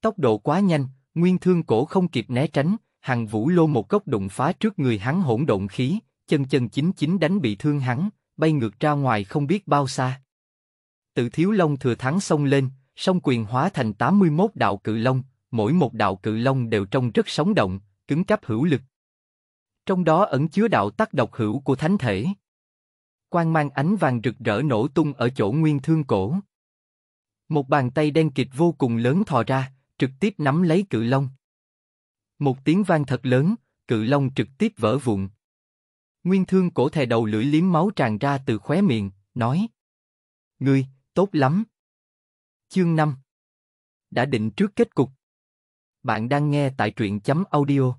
Tốc độ quá nhanh, nguyên thương cổ không kịp né tránh, hàng vũ lô một cốc đụng phá trước người hắn hỗn độn khí, chân chân chính chính đánh bị thương hắn, bay ngược ra ngoài không biết bao xa. Tự thiếu long thừa thắng sông lên, sông quyền hóa thành 81 đạo cự long, mỗi một đạo cự long đều trông rất sống động, cứng cáp hữu lực. Trong đó ẩn chứa đạo tác độc hữu của thánh thể. Quang mang ánh vàng rực rỡ nổ tung ở chỗ nguyên thương cổ. Một bàn tay đen kịch vô cùng lớn thò ra, trực tiếp nắm lấy cự long. Một tiếng vang thật lớn, cự long trực tiếp vỡ vụn. Nguyên thương cổ thè đầu lưỡi liếm máu tràn ra từ khóe miệng, nói. Ngươi, tốt lắm. Chương 5 Đã định trước kết cục. Bạn đang nghe tại truyện chấm audio.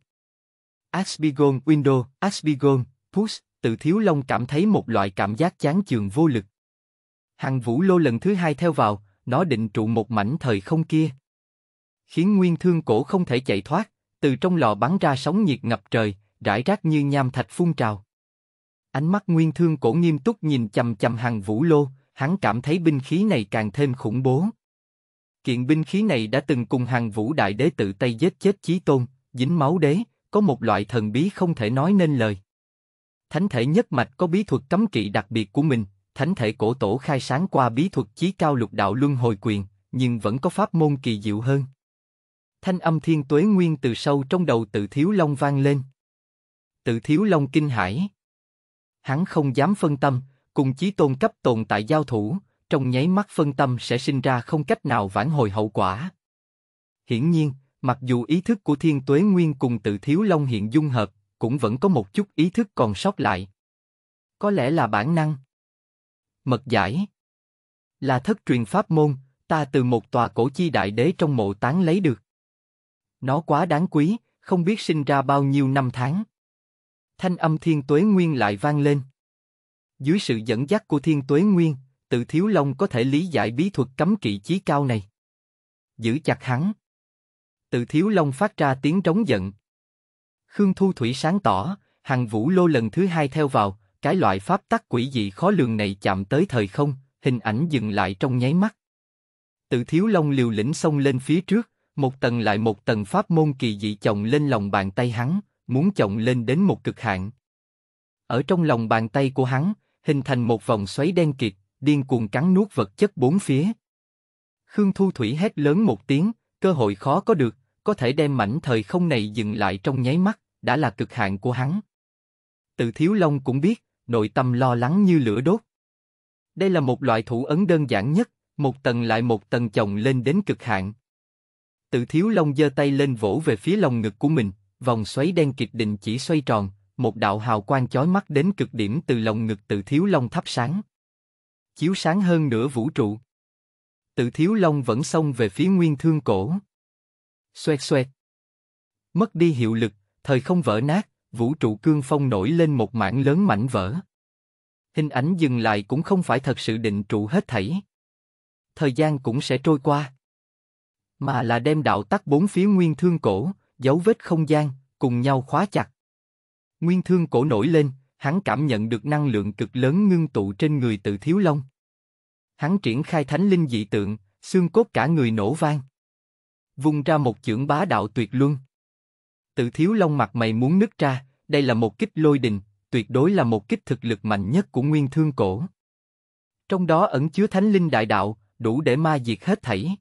Asbigon Window, Asbigon, Push, tự thiếu long cảm thấy một loại cảm giác chán chường vô lực. Hằng Vũ Lô lần thứ hai theo vào, nó định trụ một mảnh thời không kia. Khiến nguyên thương cổ không thể chạy thoát, từ trong lò bắn ra sóng nhiệt ngập trời, rải rác như nham thạch phun trào. Ánh mắt Nguyên Thương Cổ nghiêm túc nhìn chầm chầm Hàng Vũ Lô, hắn cảm thấy binh khí này càng thêm khủng bố. Kiện binh khí này đã từng cùng Hàng Vũ Đại Đế tự tay giết chết Chí Tôn, dính máu đế, có một loại thần bí không thể nói nên lời. Thánh thể nhất mạch có bí thuật cấm kỵ đặc biệt của mình, thánh thể cổ tổ khai sáng qua bí thuật chí cao lục đạo luân hồi quyền, nhưng vẫn có pháp môn kỳ diệu hơn. Thanh âm thiên tuế nguyên từ sâu trong đầu tự thiếu long vang lên. Tự thiếu long kinh hải. Hắn không dám phân tâm, cùng chí tôn cấp tồn tại giao thủ, trong nháy mắt phân tâm sẽ sinh ra không cách nào vãn hồi hậu quả. Hiển nhiên, mặc dù ý thức của thiên tuế nguyên cùng tự thiếu long hiện dung hợp, cũng vẫn có một chút ý thức còn sót lại. Có lẽ là bản năng. Mật giải Là thất truyền pháp môn, ta từ một tòa cổ chi đại đế trong mộ tán lấy được. Nó quá đáng quý, không biết sinh ra bao nhiêu năm tháng thanh âm thiên tuế nguyên lại vang lên. Dưới sự dẫn dắt của thiên tuế nguyên, tự thiếu long có thể lý giải bí thuật cấm kỵ chí cao này. Giữ chặt hắn. Tự thiếu long phát ra tiếng trống giận. Khương Thu Thủy sáng tỏ, hàng vũ lô lần thứ hai theo vào, cái loại pháp tắc quỷ dị khó lường này chạm tới thời không, hình ảnh dừng lại trong nháy mắt. Tự thiếu long liều lĩnh xông lên phía trước, một tầng lại một tầng pháp môn kỳ dị chồng lên lòng bàn tay hắn, muốn chồng lên đến một cực hạn. Ở trong lòng bàn tay của hắn, hình thành một vòng xoáy đen kịt, điên cuồng cắn nuốt vật chất bốn phía. Khương Thu Thủy hét lớn một tiếng, cơ hội khó có được, có thể đem mảnh thời không này dừng lại trong nháy mắt, đã là cực hạn của hắn. Tự Thiếu Long cũng biết, nội tâm lo lắng như lửa đốt. Đây là một loại thủ ấn đơn giản nhất, một tầng lại một tầng chồng lên đến cực hạn. Tự Thiếu Long giơ tay lên vỗ về phía lòng ngực của mình, vòng xoáy đen kịch định chỉ xoay tròn, một đạo hào quang chói mắt đến cực điểm từ lồng ngực tự thiếu long thắp sáng. Chiếu sáng hơn nửa vũ trụ. Tự thiếu long vẫn xông về phía nguyên thương cổ. Xoẹt xoẹt. Mất đi hiệu lực, thời không vỡ nát, vũ trụ cương phong nổi lên một mảng lớn mảnh vỡ. Hình ảnh dừng lại cũng không phải thật sự định trụ hết thảy. Thời gian cũng sẽ trôi qua. Mà là đem đạo tắc bốn phía nguyên thương cổ, dấu vết không gian, cùng nhau khóa chặt. Nguyên thương cổ nổi lên, hắn cảm nhận được năng lượng cực lớn ngưng tụ trên người tự thiếu long. Hắn triển khai thánh linh dị tượng, xương cốt cả người nổ vang. Vung ra một chưởng bá đạo tuyệt luân. Tự thiếu long mặt mày muốn nứt ra, đây là một kích lôi đình, tuyệt đối là một kích thực lực mạnh nhất của nguyên thương cổ. Trong đó ẩn chứa thánh linh đại đạo, đủ để ma diệt hết thảy.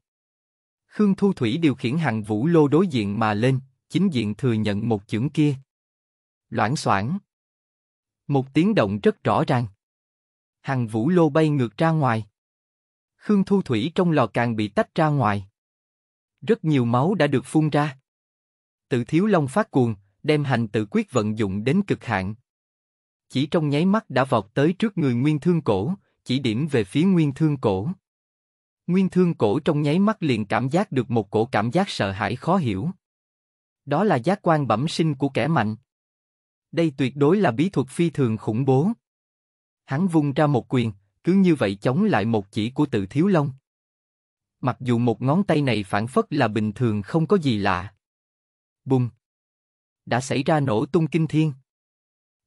Khương Thu Thủy điều khiển hàng vũ lô đối diện mà lên, chính diện thừa nhận một chưởng kia. Loảng xoảng. Một tiếng động rất rõ ràng. Hàng vũ lô bay ngược ra ngoài. Khương Thu Thủy trong lò càng bị tách ra ngoài. Rất nhiều máu đã được phun ra. Tự thiếu long phát cuồng, đem hành tự quyết vận dụng đến cực hạn. Chỉ trong nháy mắt đã vọt tới trước người Nguyên Thương Cổ, chỉ điểm về phía Nguyên Thương Cổ. Nguyên Thương Cổ trong nháy mắt liền cảm giác được một cổ cảm giác sợ hãi khó hiểu. Đó là giác quan bẩm sinh của kẻ mạnh. Đây tuyệt đối là bí thuật phi thường khủng bố. Hắn vung ra một quyền, cứ như vậy chống lại một chỉ của tự thiếu long. Mặc dù một ngón tay này phản phất là bình thường không có gì lạ. Bùng! Đã xảy ra nổ tung kinh thiên.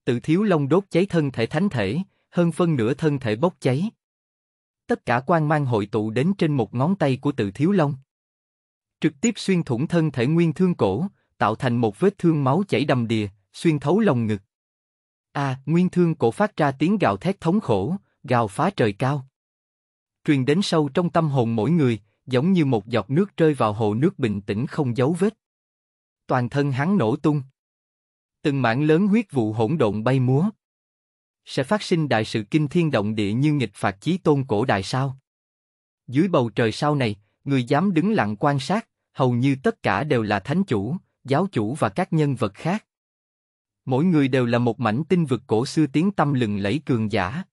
Tự thiếu long đốt cháy thân thể thánh thể, hơn phân nửa thân thể bốc cháy. Tất cả quan mang hội tụ đến trên một ngón tay của tự thiếu long. Trực tiếp xuyên thủng thân thể nguyên thương cổ, tạo thành một vết thương máu chảy đầm đìa, xuyên thấu lồng ngực. A, nguyên thương cổ phát ra tiếng gào thét thống khổ, gào phá trời cao. Truyền đến sâu trong tâm hồn mỗi người, giống như một giọt nước rơi vào hồ nước bình tĩnh không dấu vết. Toàn thân hắn nổ tung. Từng mảng lớn huyết vụ hỗn độn bay múa. Sẽ phát sinh đại sự kinh thiên động địa như nghịch phạt chí tôn cổ đại sao. Dưới bầu trời sao này, người dám đứng lặng quan sát, hầu như tất cả đều là thánh chủ, giáo chủ và các nhân vật khác. Mỗi người đều là một mảnh tinh vực cổ xưa tiếng tâm lừng lẫy cường giả.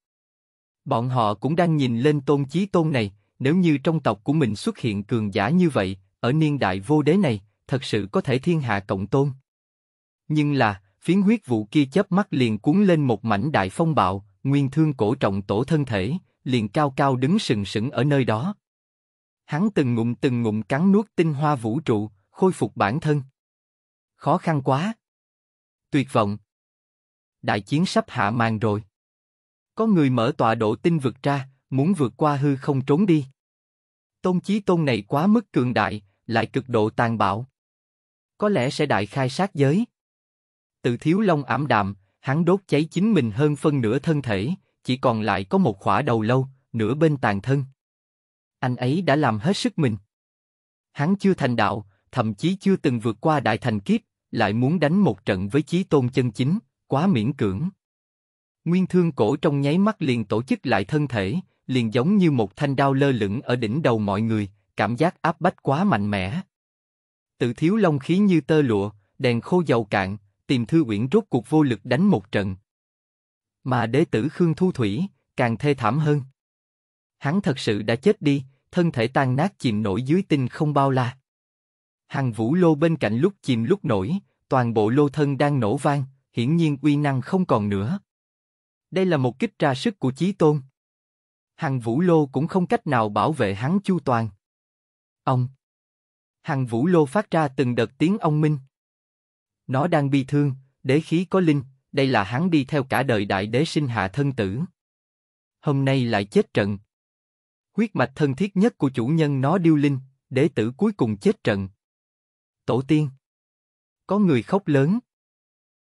Bọn họ cũng đang nhìn lên tôn chí tôn này, nếu như trong tộc của mình xuất hiện cường giả như vậy, ở niên đại vô đế này, thật sự có thể thiên hạ cộng tôn. Nhưng là, phiến huyết vụ kia chớp mắt liền cuốn lên một mảnh đại phong bạo, nguyên thương cổ trọng tổ thân thể, liền cao cao đứng sừng sững ở nơi đó. Hắn từng ngụm từng ngụm cắn nuốt tinh hoa vũ trụ, khôi phục bản thân. Khó khăn quá. Tuyệt vọng. Đại chiến sắp hạ màn rồi. Có người mở tọa độ tinh vực ra, muốn vượt qua hư không trốn đi. Tôn chí tôn này quá mức cường đại, lại cực độ tàn bạo. Có lẽ sẽ đại khai sát giới. từ thiếu long ảm đạm, hắn đốt cháy chính mình hơn phân nửa thân thể, chỉ còn lại có một khỏa đầu lâu, nửa bên tàn thân. Anh ấy đã làm hết sức mình. Hắn chưa thành đạo, thậm chí chưa từng vượt qua đại thành kiếp, lại muốn đánh một trận với chí tôn chân chính, quá miễn cưỡng. Nguyên thương cổ trong nháy mắt liền tổ chức lại thân thể, liền giống như một thanh đao lơ lửng ở đỉnh đầu mọi người, cảm giác áp bách quá mạnh mẽ. Tự thiếu long khí như tơ lụa, đèn khô dầu cạn, tìm thư uyển rốt cuộc vô lực đánh một trận. Mà đế tử Khương Thu Thủy, càng thê thảm hơn. Hắn thật sự đã chết đi, thân thể tan nát chìm nổi dưới tinh không bao la. Hàng vũ lô bên cạnh lúc chìm lúc nổi, toàn bộ lô thân đang nổ vang, hiển nhiên uy năng không còn nữa. Đây là một kích ra sức của Chí Tôn. Hàng vũ lô cũng không cách nào bảo vệ hắn chu toàn. Ông! Hàng vũ lô phát ra từng đợt tiếng ông minh. Nó đang bi thương, đế khí có linh, đây là hắn đi theo cả đời đại đế sinh hạ thân tử. Hôm nay lại chết trận. Huyết mạch thân thiết nhất của chủ nhân nó điêu linh, đế tử cuối cùng chết trận tổ tiên. Có người khóc lớn.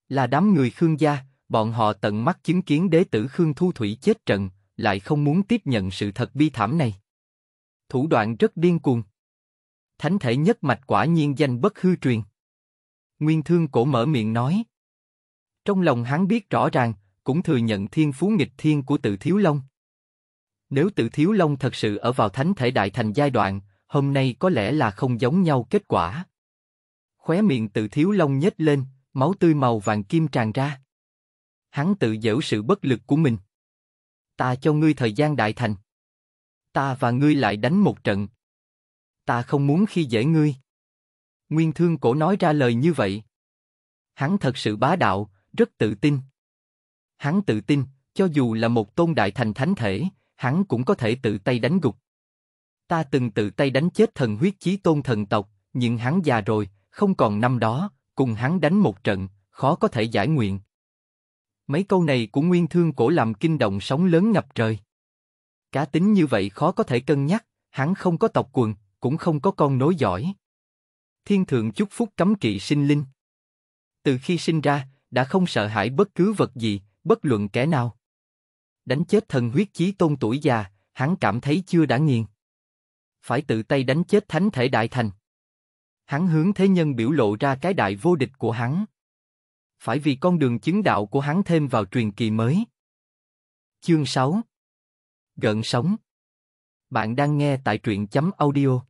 Là đám người Khương gia, bọn họ tận mắt chứng kiến đế tử Khương Thu Thủy chết trận, lại không muốn tiếp nhận sự thật bi thảm này. Thủ đoạn rất điên cuồng. Thánh thể nhất mạch quả nhiên danh bất hư truyền. Nguyên Thương cổ mở miệng nói. Trong lòng hắn biết rõ ràng, cũng thừa nhận thiên phú nghịch thiên của tự Thiếu Long. Nếu tự Thiếu Long thật sự ở vào thánh thể đại thành giai đoạn, hôm nay có lẽ là không giống nhau kết quả khóe miệng tự thiếu long nhếch lên, máu tươi màu vàng kim tràn ra. Hắn tự giễu sự bất lực của mình. Ta cho ngươi thời gian đại thành. Ta và ngươi lại đánh một trận. Ta không muốn khi dễ ngươi. Nguyên thương cổ nói ra lời như vậy. Hắn thật sự bá đạo, rất tự tin. Hắn tự tin, cho dù là một tôn đại thành thánh thể, hắn cũng có thể tự tay đánh gục. Ta từng tự tay đánh chết thần huyết chí tôn thần tộc, nhưng hắn già rồi, không còn năm đó, cùng hắn đánh một trận, khó có thể giải nguyện. Mấy câu này của Nguyên Thương Cổ làm kinh động sóng lớn ngập trời. Cá tính như vậy khó có thể cân nhắc, hắn không có tộc quần, cũng không có con nối giỏi. Thiên thượng chúc phúc cấm kỵ sinh linh. Từ khi sinh ra, đã không sợ hãi bất cứ vật gì, bất luận kẻ nào. Đánh chết thần huyết chí tôn tuổi già, hắn cảm thấy chưa đã nghiền. Phải tự tay đánh chết thánh thể đại thành. Hắn hướng thế nhân biểu lộ ra cái đại vô địch của hắn. Phải vì con đường chứng đạo của hắn thêm vào truyền kỳ mới. Chương 6 Gợn sống Bạn đang nghe tại truyện chấm audio.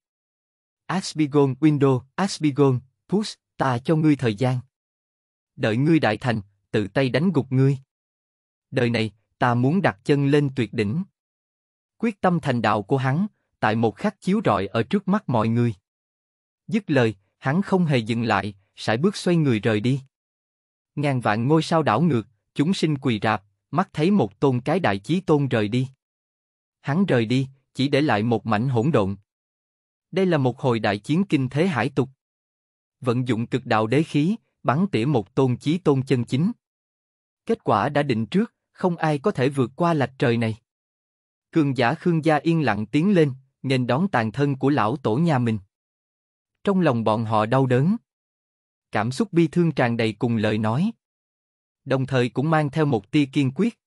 Asbigon Window, Asbigon, Push, ta cho ngươi thời gian. Đợi ngươi đại thành, tự tay đánh gục ngươi. Đời này, ta muốn đặt chân lên tuyệt đỉnh. Quyết tâm thành đạo của hắn, tại một khắc chiếu rọi ở trước mắt mọi người. Dứt lời, hắn không hề dừng lại, sải bước xoay người rời đi. Ngàn vạn ngôi sao đảo ngược, chúng sinh quỳ rạp, mắt thấy một tôn cái đại chí tôn rời đi. Hắn rời đi, chỉ để lại một mảnh hỗn độn. Đây là một hồi đại chiến kinh thế hải tục. Vận dụng cực đạo đế khí, bắn tỉa một tôn chí tôn chân chính. Kết quả đã định trước, không ai có thể vượt qua lạch trời này. Cường giả Khương Gia yên lặng tiến lên, nghênh đón tàn thân của lão tổ nhà mình. Trong lòng bọn họ đau đớn. Cảm xúc bi thương tràn đầy cùng lời nói. Đồng thời cũng mang theo một tia kiên quyết.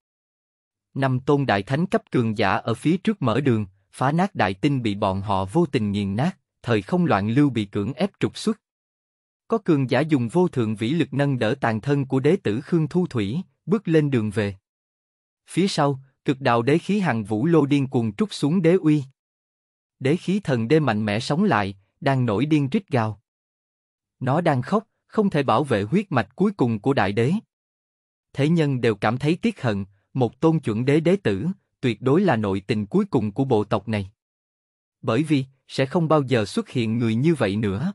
Năm tôn đại thánh cấp cường giả ở phía trước mở đường, phá nát đại tinh bị bọn họ vô tình nghiền nát, thời không loạn lưu bị cưỡng ép trục xuất. Có cường giả dùng vô thượng vĩ lực nâng đỡ tàn thân của đế tử Khương Thu Thủy, bước lên đường về. Phía sau, cực đạo đế khí hằng vũ lô điên cuồng trút xuống đế uy. Đế khí thần đê mạnh mẽ sống lại, đang nổi điên rít gào. Nó đang khóc, không thể bảo vệ huyết mạch cuối cùng của đại đế. Thế nhân đều cảm thấy tiếc hận, một tôn chuẩn đế đế tử, tuyệt đối là nội tình cuối cùng của bộ tộc này. Bởi vì, sẽ không bao giờ xuất hiện người như vậy nữa.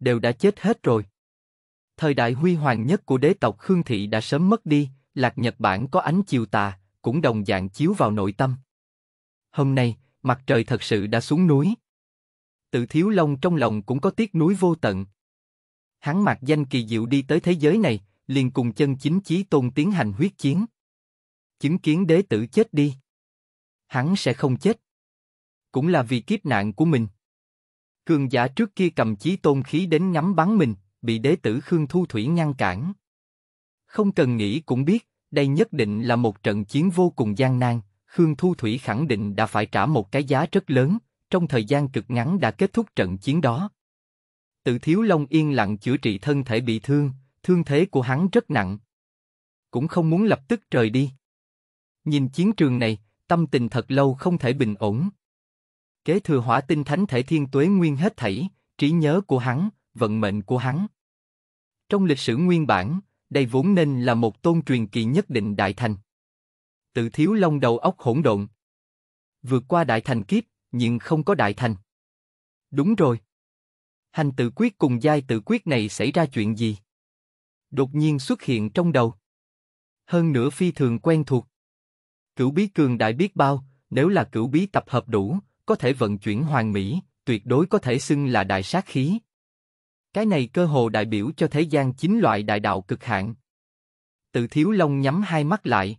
Đều đã chết hết rồi. Thời đại huy hoàng nhất của đế tộc Khương Thị đã sớm mất đi, lạc Nhật Bản có ánh chiều tà, cũng đồng dạng chiếu vào nội tâm. Hôm nay, mặt trời thật sự đã xuống núi tự thiếu long trong lòng cũng có tiếc núi vô tận. Hắn mặc danh kỳ diệu đi tới thế giới này, liền cùng chân chính chí tôn tiến hành huyết chiến. Chứng kiến đế tử chết đi. Hắn sẽ không chết. Cũng là vì kiếp nạn của mình. Cường giả trước kia cầm chí tôn khí đến ngắm bắn mình, bị đế tử Khương Thu Thủy ngăn cản. Không cần nghĩ cũng biết, đây nhất định là một trận chiến vô cùng gian nan, Khương Thu Thủy khẳng định đã phải trả một cái giá rất lớn, trong thời gian cực ngắn đã kết thúc trận chiến đó. Tự Thiếu Long yên lặng chữa trị thân thể bị thương, thương thế của hắn rất nặng. Cũng không muốn lập tức rời đi. Nhìn chiến trường này, tâm tình thật lâu không thể bình ổn. Kế thừa hỏa tinh thánh thể thiên tuế nguyên hết thảy, trí nhớ của hắn, vận mệnh của hắn. Trong lịch sử nguyên bản, đây vốn nên là một tôn truyền kỳ nhất định đại thành. Tự thiếu long đầu óc hỗn độn. Vượt qua đại thành kiếp, nhưng không có đại thành. Đúng rồi. Hành tự quyết cùng giai tự quyết này xảy ra chuyện gì? Đột nhiên xuất hiện trong đầu. Hơn nữa phi thường quen thuộc. Cửu bí cường đại biết bao, nếu là cửu bí tập hợp đủ, có thể vận chuyển hoàn mỹ, tuyệt đối có thể xưng là đại sát khí. Cái này cơ hồ đại biểu cho thế gian chín loại đại đạo cực hạn. Tự thiếu long nhắm hai mắt lại.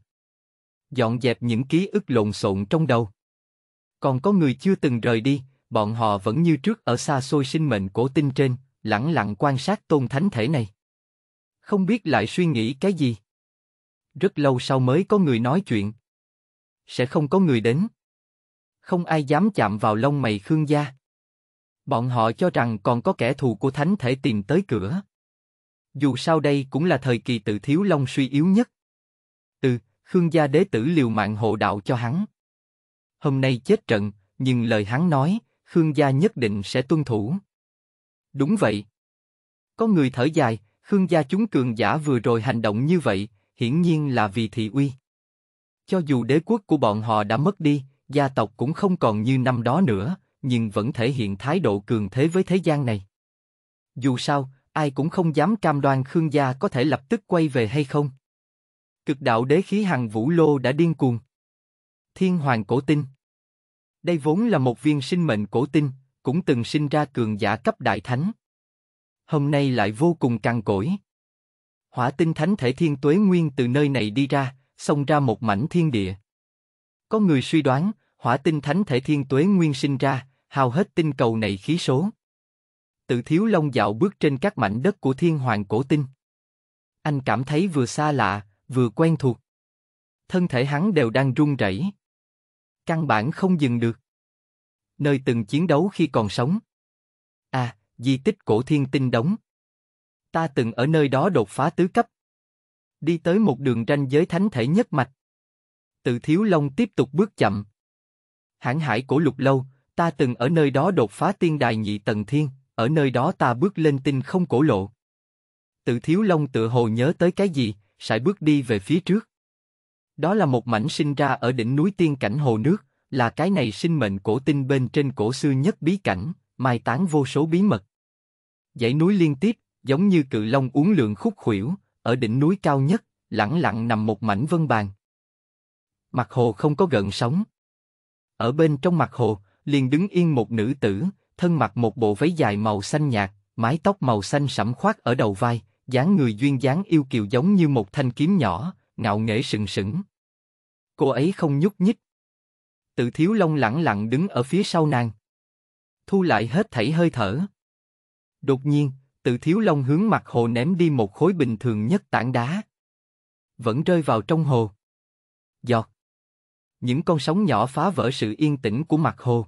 Dọn dẹp những ký ức lộn xộn trong đầu. Còn có người chưa từng rời đi, bọn họ vẫn như trước ở xa xôi sinh mệnh cổ tinh trên, lẳng lặng quan sát tôn thánh thể này. Không biết lại suy nghĩ cái gì. Rất lâu sau mới có người nói chuyện. Sẽ không có người đến. Không ai dám chạm vào lông mày Khương gia. Bọn họ cho rằng còn có kẻ thù của thánh thể tìm tới cửa. Dù sao đây cũng là thời kỳ tự thiếu long suy yếu nhất. Từ, Khương gia đế tử liều mạng hộ đạo cho hắn hôm nay chết trận, nhưng lời hắn nói, Khương gia nhất định sẽ tuân thủ. Đúng vậy. Có người thở dài, Khương gia chúng cường giả vừa rồi hành động như vậy, hiển nhiên là vì thị uy. Cho dù đế quốc của bọn họ đã mất đi, gia tộc cũng không còn như năm đó nữa, nhưng vẫn thể hiện thái độ cường thế với thế gian này. Dù sao, ai cũng không dám cam đoan Khương gia có thể lập tức quay về hay không. Cực đạo đế khí Hằng vũ lô đã điên cuồng. Thiên Hoàng Cổ Tinh Đây vốn là một viên sinh mệnh cổ tinh, cũng từng sinh ra cường giả cấp đại thánh. Hôm nay lại vô cùng căng cỗi. Hỏa tinh thánh thể thiên tuế nguyên từ nơi này đi ra, xông ra một mảnh thiên địa. Có người suy đoán, hỏa tinh thánh thể thiên tuế nguyên sinh ra, hao hết tinh cầu này khí số. Tự thiếu long dạo bước trên các mảnh đất của thiên hoàng cổ tinh. Anh cảm thấy vừa xa lạ, vừa quen thuộc. Thân thể hắn đều đang run rẩy căn bản không dừng được. Nơi từng chiến đấu khi còn sống. À, di tích cổ thiên tinh đóng. Ta từng ở nơi đó đột phá tứ cấp. Đi tới một đường ranh giới thánh thể nhất mạch. Tự thiếu long tiếp tục bước chậm. Hãng hải cổ lục lâu, ta từng ở nơi đó đột phá tiên đài nhị tầng thiên, ở nơi đó ta bước lên tinh không cổ lộ. Tự thiếu long tự hồ nhớ tới cái gì, sải bước đi về phía trước. Đó là một mảnh sinh ra ở đỉnh núi tiên cảnh hồ nước, là cái này sinh mệnh cổ tinh bên trên cổ xưa nhất bí cảnh, mai táng vô số bí mật. Dãy núi liên tiếp, giống như cự long uốn lượn khúc khuỷu, ở đỉnh núi cao nhất, lặng lặng nằm một mảnh vân bàn. Mặt hồ không có gợn sóng. Ở bên trong mặt hồ, liền đứng yên một nữ tử, thân mặc một bộ váy dài màu xanh nhạt, mái tóc màu xanh sẫm khoác ở đầu vai, dáng người duyên dáng yêu kiều giống như một thanh kiếm nhỏ, ngạo nghễ sừng sững cô ấy không nhúc nhích. Tự thiếu long lặng lặng đứng ở phía sau nàng. Thu lại hết thảy hơi thở. Đột nhiên, tự thiếu long hướng mặt hồ ném đi một khối bình thường nhất tảng đá. Vẫn rơi vào trong hồ. Giọt. Những con sóng nhỏ phá vỡ sự yên tĩnh của mặt hồ.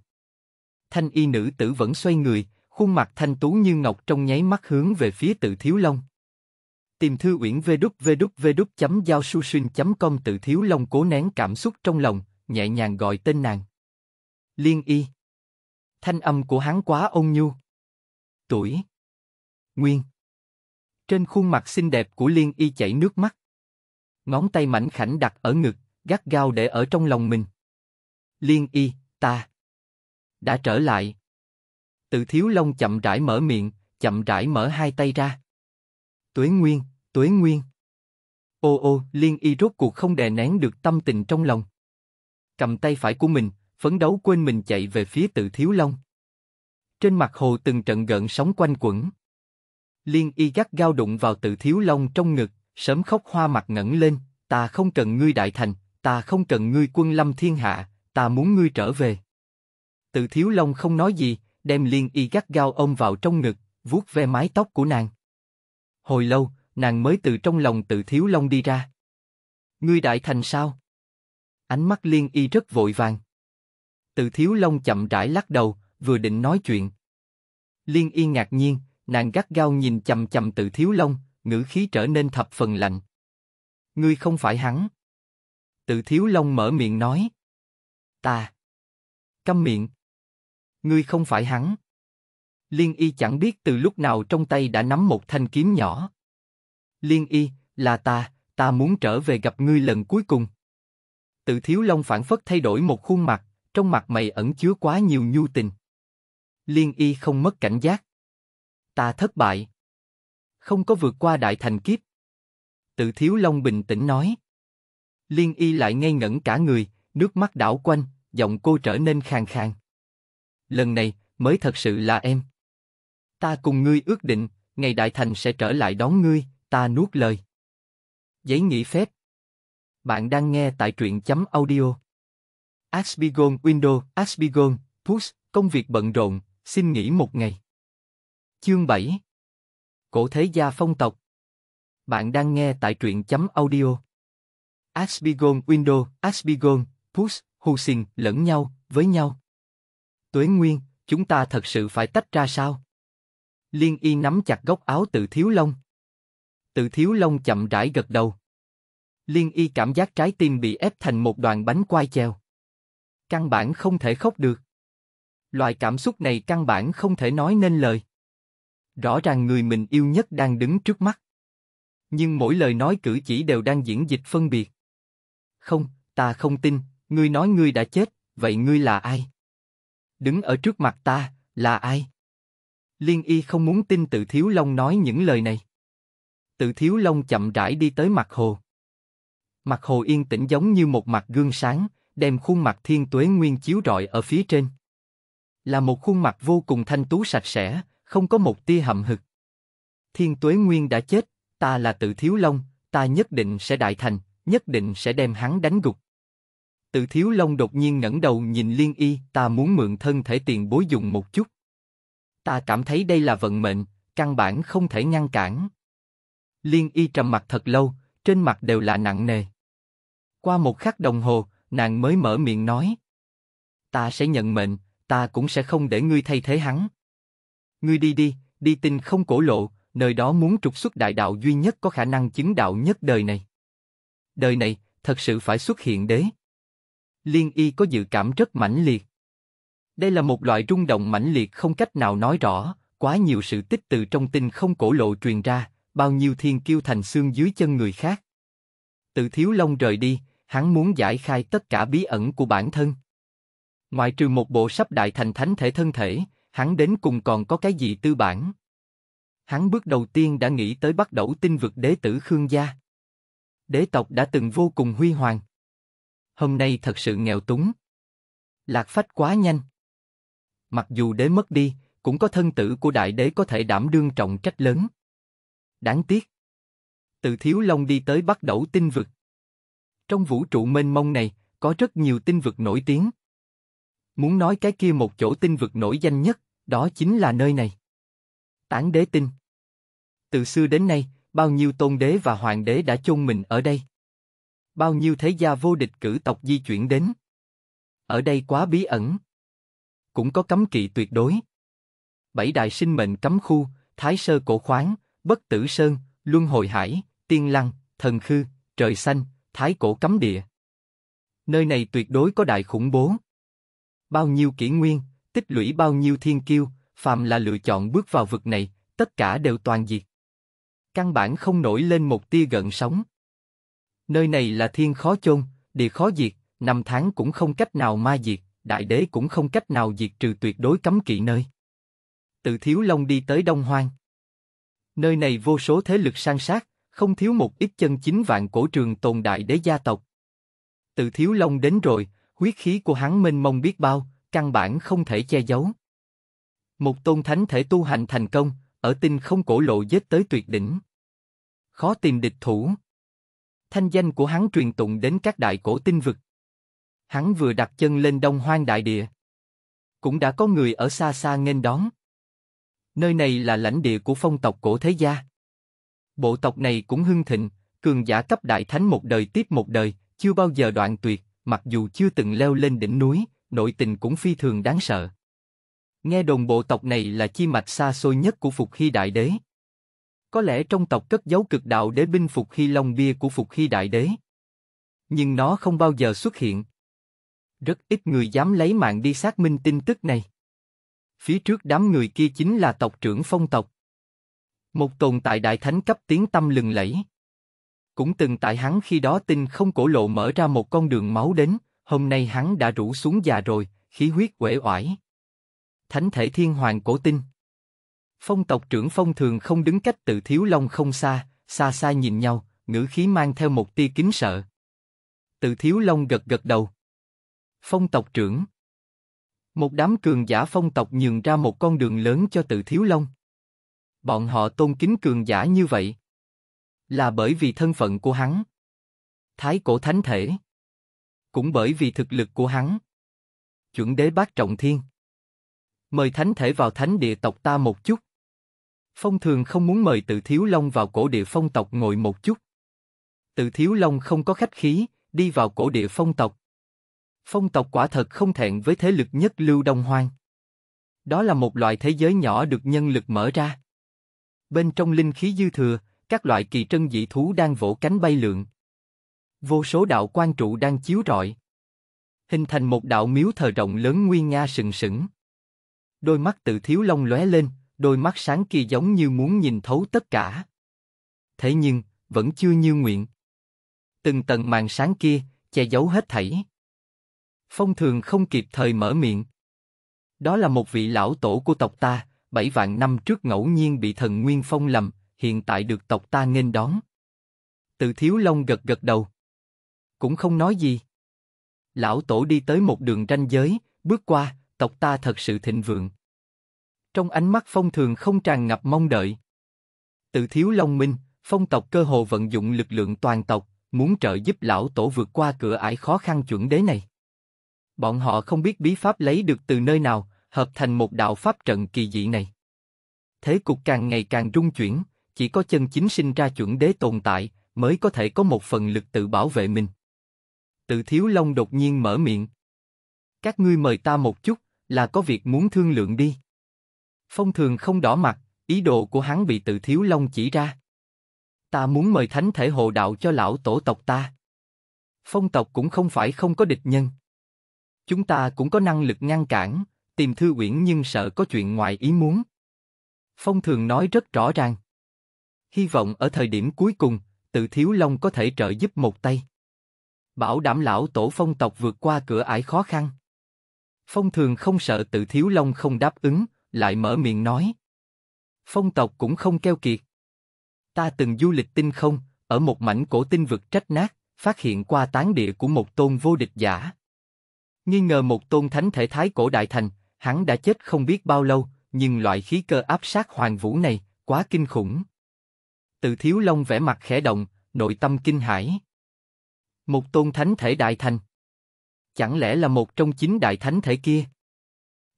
Thanh y nữ tử vẫn xoay người, khuôn mặt thanh tú như ngọc trong nháy mắt hướng về phía tự thiếu long tìm thư uyển đúc đúc đúc www.giao.com tự thiếu long cố nén cảm xúc trong lòng, nhẹ nhàng gọi tên nàng. Liên y. Thanh âm của hắn quá ôn nhu. Tuổi. Nguyên. Trên khuôn mặt xinh đẹp của Liên y chảy nước mắt. Ngón tay mảnh khảnh đặt ở ngực, gắt gao để ở trong lòng mình. Liên y, ta. Đã trở lại. Tự thiếu long chậm rãi mở miệng, chậm rãi mở hai tay ra. Tuế Nguyên, tuế nguyên. Ô ô, Liên Y rốt cuộc không đè nén được tâm tình trong lòng. Cầm tay phải của mình, phấn đấu quên mình chạy về phía tự thiếu long. Trên mặt hồ từng trận gợn sóng quanh quẩn. Liên Y gắt gao đụng vào tự thiếu long trong ngực, sớm khóc hoa mặt ngẩng lên, ta không cần ngươi đại thành, ta không cần ngươi quân lâm thiên hạ, ta muốn ngươi trở về. Tự thiếu long không nói gì, đem Liên Y gắt gao ôm vào trong ngực, vuốt ve mái tóc của nàng. Hồi lâu, nàng mới từ trong lòng tự thiếu long đi ra. Ngươi đại thành sao? Ánh mắt liên y rất vội vàng. Tự thiếu long chậm rãi lắc đầu, vừa định nói chuyện. Liên y ngạc nhiên, nàng gắt gao nhìn chầm chầm tự thiếu long, ngữ khí trở nên thập phần lạnh. Ngươi không phải hắn. Tự thiếu long mở miệng nói. Ta. Câm miệng. Ngươi không phải hắn. Liên y chẳng biết từ lúc nào trong tay đã nắm một thanh kiếm nhỏ. Liên y, là ta, ta muốn trở về gặp ngươi lần cuối cùng. Tự thiếu long phản phất thay đổi một khuôn mặt, trong mặt mày ẩn chứa quá nhiều nhu tình. Liên y không mất cảnh giác. Ta thất bại. Không có vượt qua đại thành kiếp. Tự thiếu long bình tĩnh nói. Liên y lại ngây ngẩn cả người, nước mắt đảo quanh, giọng cô trở nên khàn khàn. Lần này, mới thật sự là em. Ta cùng ngươi ước định, ngày đại thành sẽ trở lại đón ngươi, Ta nuốt lời. Giấy nghỉ phép. Bạn đang nghe tại truyện chấm audio. Asbigon Window, Asbigon, Push, công việc bận rộn, xin nghỉ một ngày. Chương 7 Cổ thế gia phong tộc Bạn đang nghe tại truyện chấm audio. Asbigon Window, Asbigon, Push, hù Husin lẫn nhau, với nhau. Tuế Nguyên, chúng ta thật sự phải tách ra sao? Liên Y nắm chặt góc áo tự thiếu long. Tự Thiếu Long chậm rãi gật đầu. Liên y cảm giác trái tim bị ép thành một đoàn bánh quai treo. Căn bản không thể khóc được. Loại cảm xúc này căn bản không thể nói nên lời. Rõ ràng người mình yêu nhất đang đứng trước mắt. Nhưng mỗi lời nói cử chỉ đều đang diễn dịch phân biệt. Không, ta không tin, ngươi nói ngươi đã chết, vậy ngươi là ai? Đứng ở trước mặt ta, là ai? Liên y không muốn tin tự thiếu long nói những lời này. Tử thiếu long chậm rãi đi tới mặt hồ. Mặt hồ yên tĩnh giống như một mặt gương sáng, đem khuôn mặt thiên tuế nguyên chiếu rọi ở phía trên. Là một khuôn mặt vô cùng thanh tú sạch sẽ, không có một tia hậm hực. Thiên tuế nguyên đã chết, ta là Tử thiếu long, ta nhất định sẽ đại thành, nhất định sẽ đem hắn đánh gục. Tử thiếu long đột nhiên ngẩng đầu nhìn liên y, ta muốn mượn thân thể tiền bối dùng một chút. Ta cảm thấy đây là vận mệnh, căn bản không thể ngăn cản. Liên y trầm mặt thật lâu, trên mặt đều là nặng nề. Qua một khắc đồng hồ, nàng mới mở miệng nói. Ta sẽ nhận mệnh, ta cũng sẽ không để ngươi thay thế hắn. Ngươi đi đi, đi tin không cổ lộ, nơi đó muốn trục xuất đại đạo duy nhất có khả năng chứng đạo nhất đời này. Đời này, thật sự phải xuất hiện đế. Liên y có dự cảm rất mãnh liệt. Đây là một loại rung động mãnh liệt không cách nào nói rõ, quá nhiều sự tích từ trong tinh không cổ lộ truyền ra, bao nhiêu thiên kiêu thành xương dưới chân người khác. Tự thiếu long rời đi, hắn muốn giải khai tất cả bí ẩn của bản thân. Ngoại trừ một bộ sắp đại thành thánh thể thân thể, hắn đến cùng còn có cái gì tư bản? Hắn bước đầu tiên đã nghĩ tới bắt đầu tinh vực đế tử Khương gia. Đế tộc đã từng vô cùng huy hoàng. Hôm nay thật sự nghèo túng. Lạc phách quá nhanh. Mặc dù đế mất đi, cũng có thân tử của đại đế có thể đảm đương trọng trách lớn đáng tiếc. Từ Thiếu Long đi tới bắt đầu tinh vực. Trong vũ trụ mênh mông này, có rất nhiều tinh vực nổi tiếng. Muốn nói cái kia một chỗ tinh vực nổi danh nhất, đó chính là nơi này. Tản đế tinh. Từ xưa đến nay, bao nhiêu tôn đế và hoàng đế đã chôn mình ở đây. Bao nhiêu thế gia vô địch cử tộc di chuyển đến. Ở đây quá bí ẩn. Cũng có cấm kỵ tuyệt đối. Bảy đại sinh mệnh cấm khu, thái sơ cổ khoáng, bất tử sơn, luân hồi hải, tiên lăng, thần khư, trời xanh, thái cổ cấm địa. Nơi này tuyệt đối có đại khủng bố. Bao nhiêu kỷ nguyên, tích lũy bao nhiêu thiên kiêu, phàm là lựa chọn bước vào vực này, tất cả đều toàn diệt. Căn bản không nổi lên một tia gợn sóng. Nơi này là thiên khó chôn, địa khó diệt, năm tháng cũng không cách nào ma diệt, đại đế cũng không cách nào diệt trừ tuyệt đối cấm kỵ nơi. Từ Thiếu Long đi tới Đông Hoang. Nơi này vô số thế lực sang sát, không thiếu một ít chân chính vạn cổ trường tồn đại đế gia tộc. Từ thiếu long đến rồi, huyết khí của hắn mênh mông biết bao, căn bản không thể che giấu. Một tôn thánh thể tu hành thành công, ở tinh không cổ lộ dết tới tuyệt đỉnh. Khó tìm địch thủ. Thanh danh của hắn truyền tụng đến các đại cổ tinh vực. Hắn vừa đặt chân lên đông hoang đại địa. Cũng đã có người ở xa xa nghênh đón. Nơi này là lãnh địa của phong tộc cổ thế gia. Bộ tộc này cũng hưng thịnh, cường giả cấp đại thánh một đời tiếp một đời, chưa bao giờ đoạn tuyệt, mặc dù chưa từng leo lên đỉnh núi, nội tình cũng phi thường đáng sợ. Nghe đồn bộ tộc này là chi mạch xa xôi nhất của Phục Hy Đại Đế. Có lẽ trong tộc cất giấu cực đạo đế binh Phục Hy Long Bia của Phục Hy Đại Đế. Nhưng nó không bao giờ xuất hiện. Rất ít người dám lấy mạng đi xác minh tin tức này. Phía trước đám người kia chính là tộc trưởng phong tộc. Một tồn tại đại thánh cấp tiếng tâm lừng lẫy. Cũng từng tại hắn khi đó tinh không cổ lộ mở ra một con đường máu đến, hôm nay hắn đã rủ xuống già rồi, khí huyết uể oải. Thánh thể thiên hoàng cổ tinh. Phong tộc trưởng phong thường không đứng cách tự thiếu long không xa, xa xa nhìn nhau, ngữ khí mang theo một tia kính sợ. Tự thiếu long gật gật đầu. Phong tộc trưởng. Một đám cường giả phong tộc nhường ra một con đường lớn cho tự thiếu long. Bọn họ tôn kính cường giả như vậy. Là bởi vì thân phận của hắn. Thái cổ thánh thể. Cũng bởi vì thực lực của hắn. Chuẩn đế bác trọng thiên. Mời thánh thể vào thánh địa tộc ta một chút. Phong thường không muốn mời tự thiếu long vào cổ địa phong tộc ngồi một chút. Tự thiếu long không có khách khí, đi vào cổ địa phong tộc. Phong tộc quả thật không thẹn với thế lực nhất lưu Đông Hoang. Đó là một loại thế giới nhỏ được nhân lực mở ra. Bên trong linh khí dư thừa, các loại kỳ trân dị thú đang vỗ cánh bay lượn. Vô số đạo quan trụ đang chiếu rọi. Hình thành một đạo miếu thờ rộng lớn nguy nga sừng sững. Đôi mắt tự thiếu long lóe lên, đôi mắt sáng kia giống như muốn nhìn thấu tất cả. Thế nhưng, vẫn chưa như nguyện. Từng tầng màn sáng kia, che giấu hết thảy. Phong thường không kịp thời mở miệng. Đó là một vị lão tổ của tộc ta, bảy vạn năm trước ngẫu nhiên bị thần Nguyên Phong lầm, hiện tại được tộc ta nghênh đón. Tự thiếu long gật gật đầu. Cũng không nói gì. Lão tổ đi tới một đường ranh giới, bước qua, tộc ta thật sự thịnh vượng. Trong ánh mắt phong thường không tràn ngập mong đợi. Tự thiếu long minh, phong tộc cơ hồ vận dụng lực lượng toàn tộc, muốn trợ giúp lão tổ vượt qua cửa ải khó khăn chuẩn đế này. Bọn họ không biết bí pháp lấy được từ nơi nào, hợp thành một đạo pháp trận kỳ dị này. Thế cục càng ngày càng rung chuyển, chỉ có chân chính sinh ra chuẩn đế tồn tại, mới có thể có một phần lực tự bảo vệ mình. Tự thiếu long đột nhiên mở miệng. Các ngươi mời ta một chút, là có việc muốn thương lượng đi. Phong thường không đỏ mặt, ý đồ của hắn bị tự thiếu long chỉ ra. Ta muốn mời thánh thể hộ đạo cho lão tổ tộc ta. Phong tộc cũng không phải không có địch nhân. Chúng ta cũng có năng lực ngăn cản, tìm thư uyển nhưng sợ có chuyện ngoài ý muốn. Phong thường nói rất rõ ràng. Hy vọng ở thời điểm cuối cùng, tự thiếu long có thể trợ giúp một tay. Bảo đảm lão tổ phong tộc vượt qua cửa ải khó khăn. Phong thường không sợ tự thiếu long không đáp ứng, lại mở miệng nói. Phong tộc cũng không keo kiệt. Ta từng du lịch tinh không, ở một mảnh cổ tinh vực trách nát, phát hiện qua tán địa của một tôn vô địch giả. Nghi ngờ một tôn thánh thể thái cổ đại thành, hắn đã chết không biết bao lâu, nhưng loại khí cơ áp sát hoàng vũ này, quá kinh khủng. Tự thiếu long vẻ mặt khẽ động, nội tâm kinh hãi. Một tôn thánh thể đại thành. Chẳng lẽ là một trong chín đại thánh thể kia?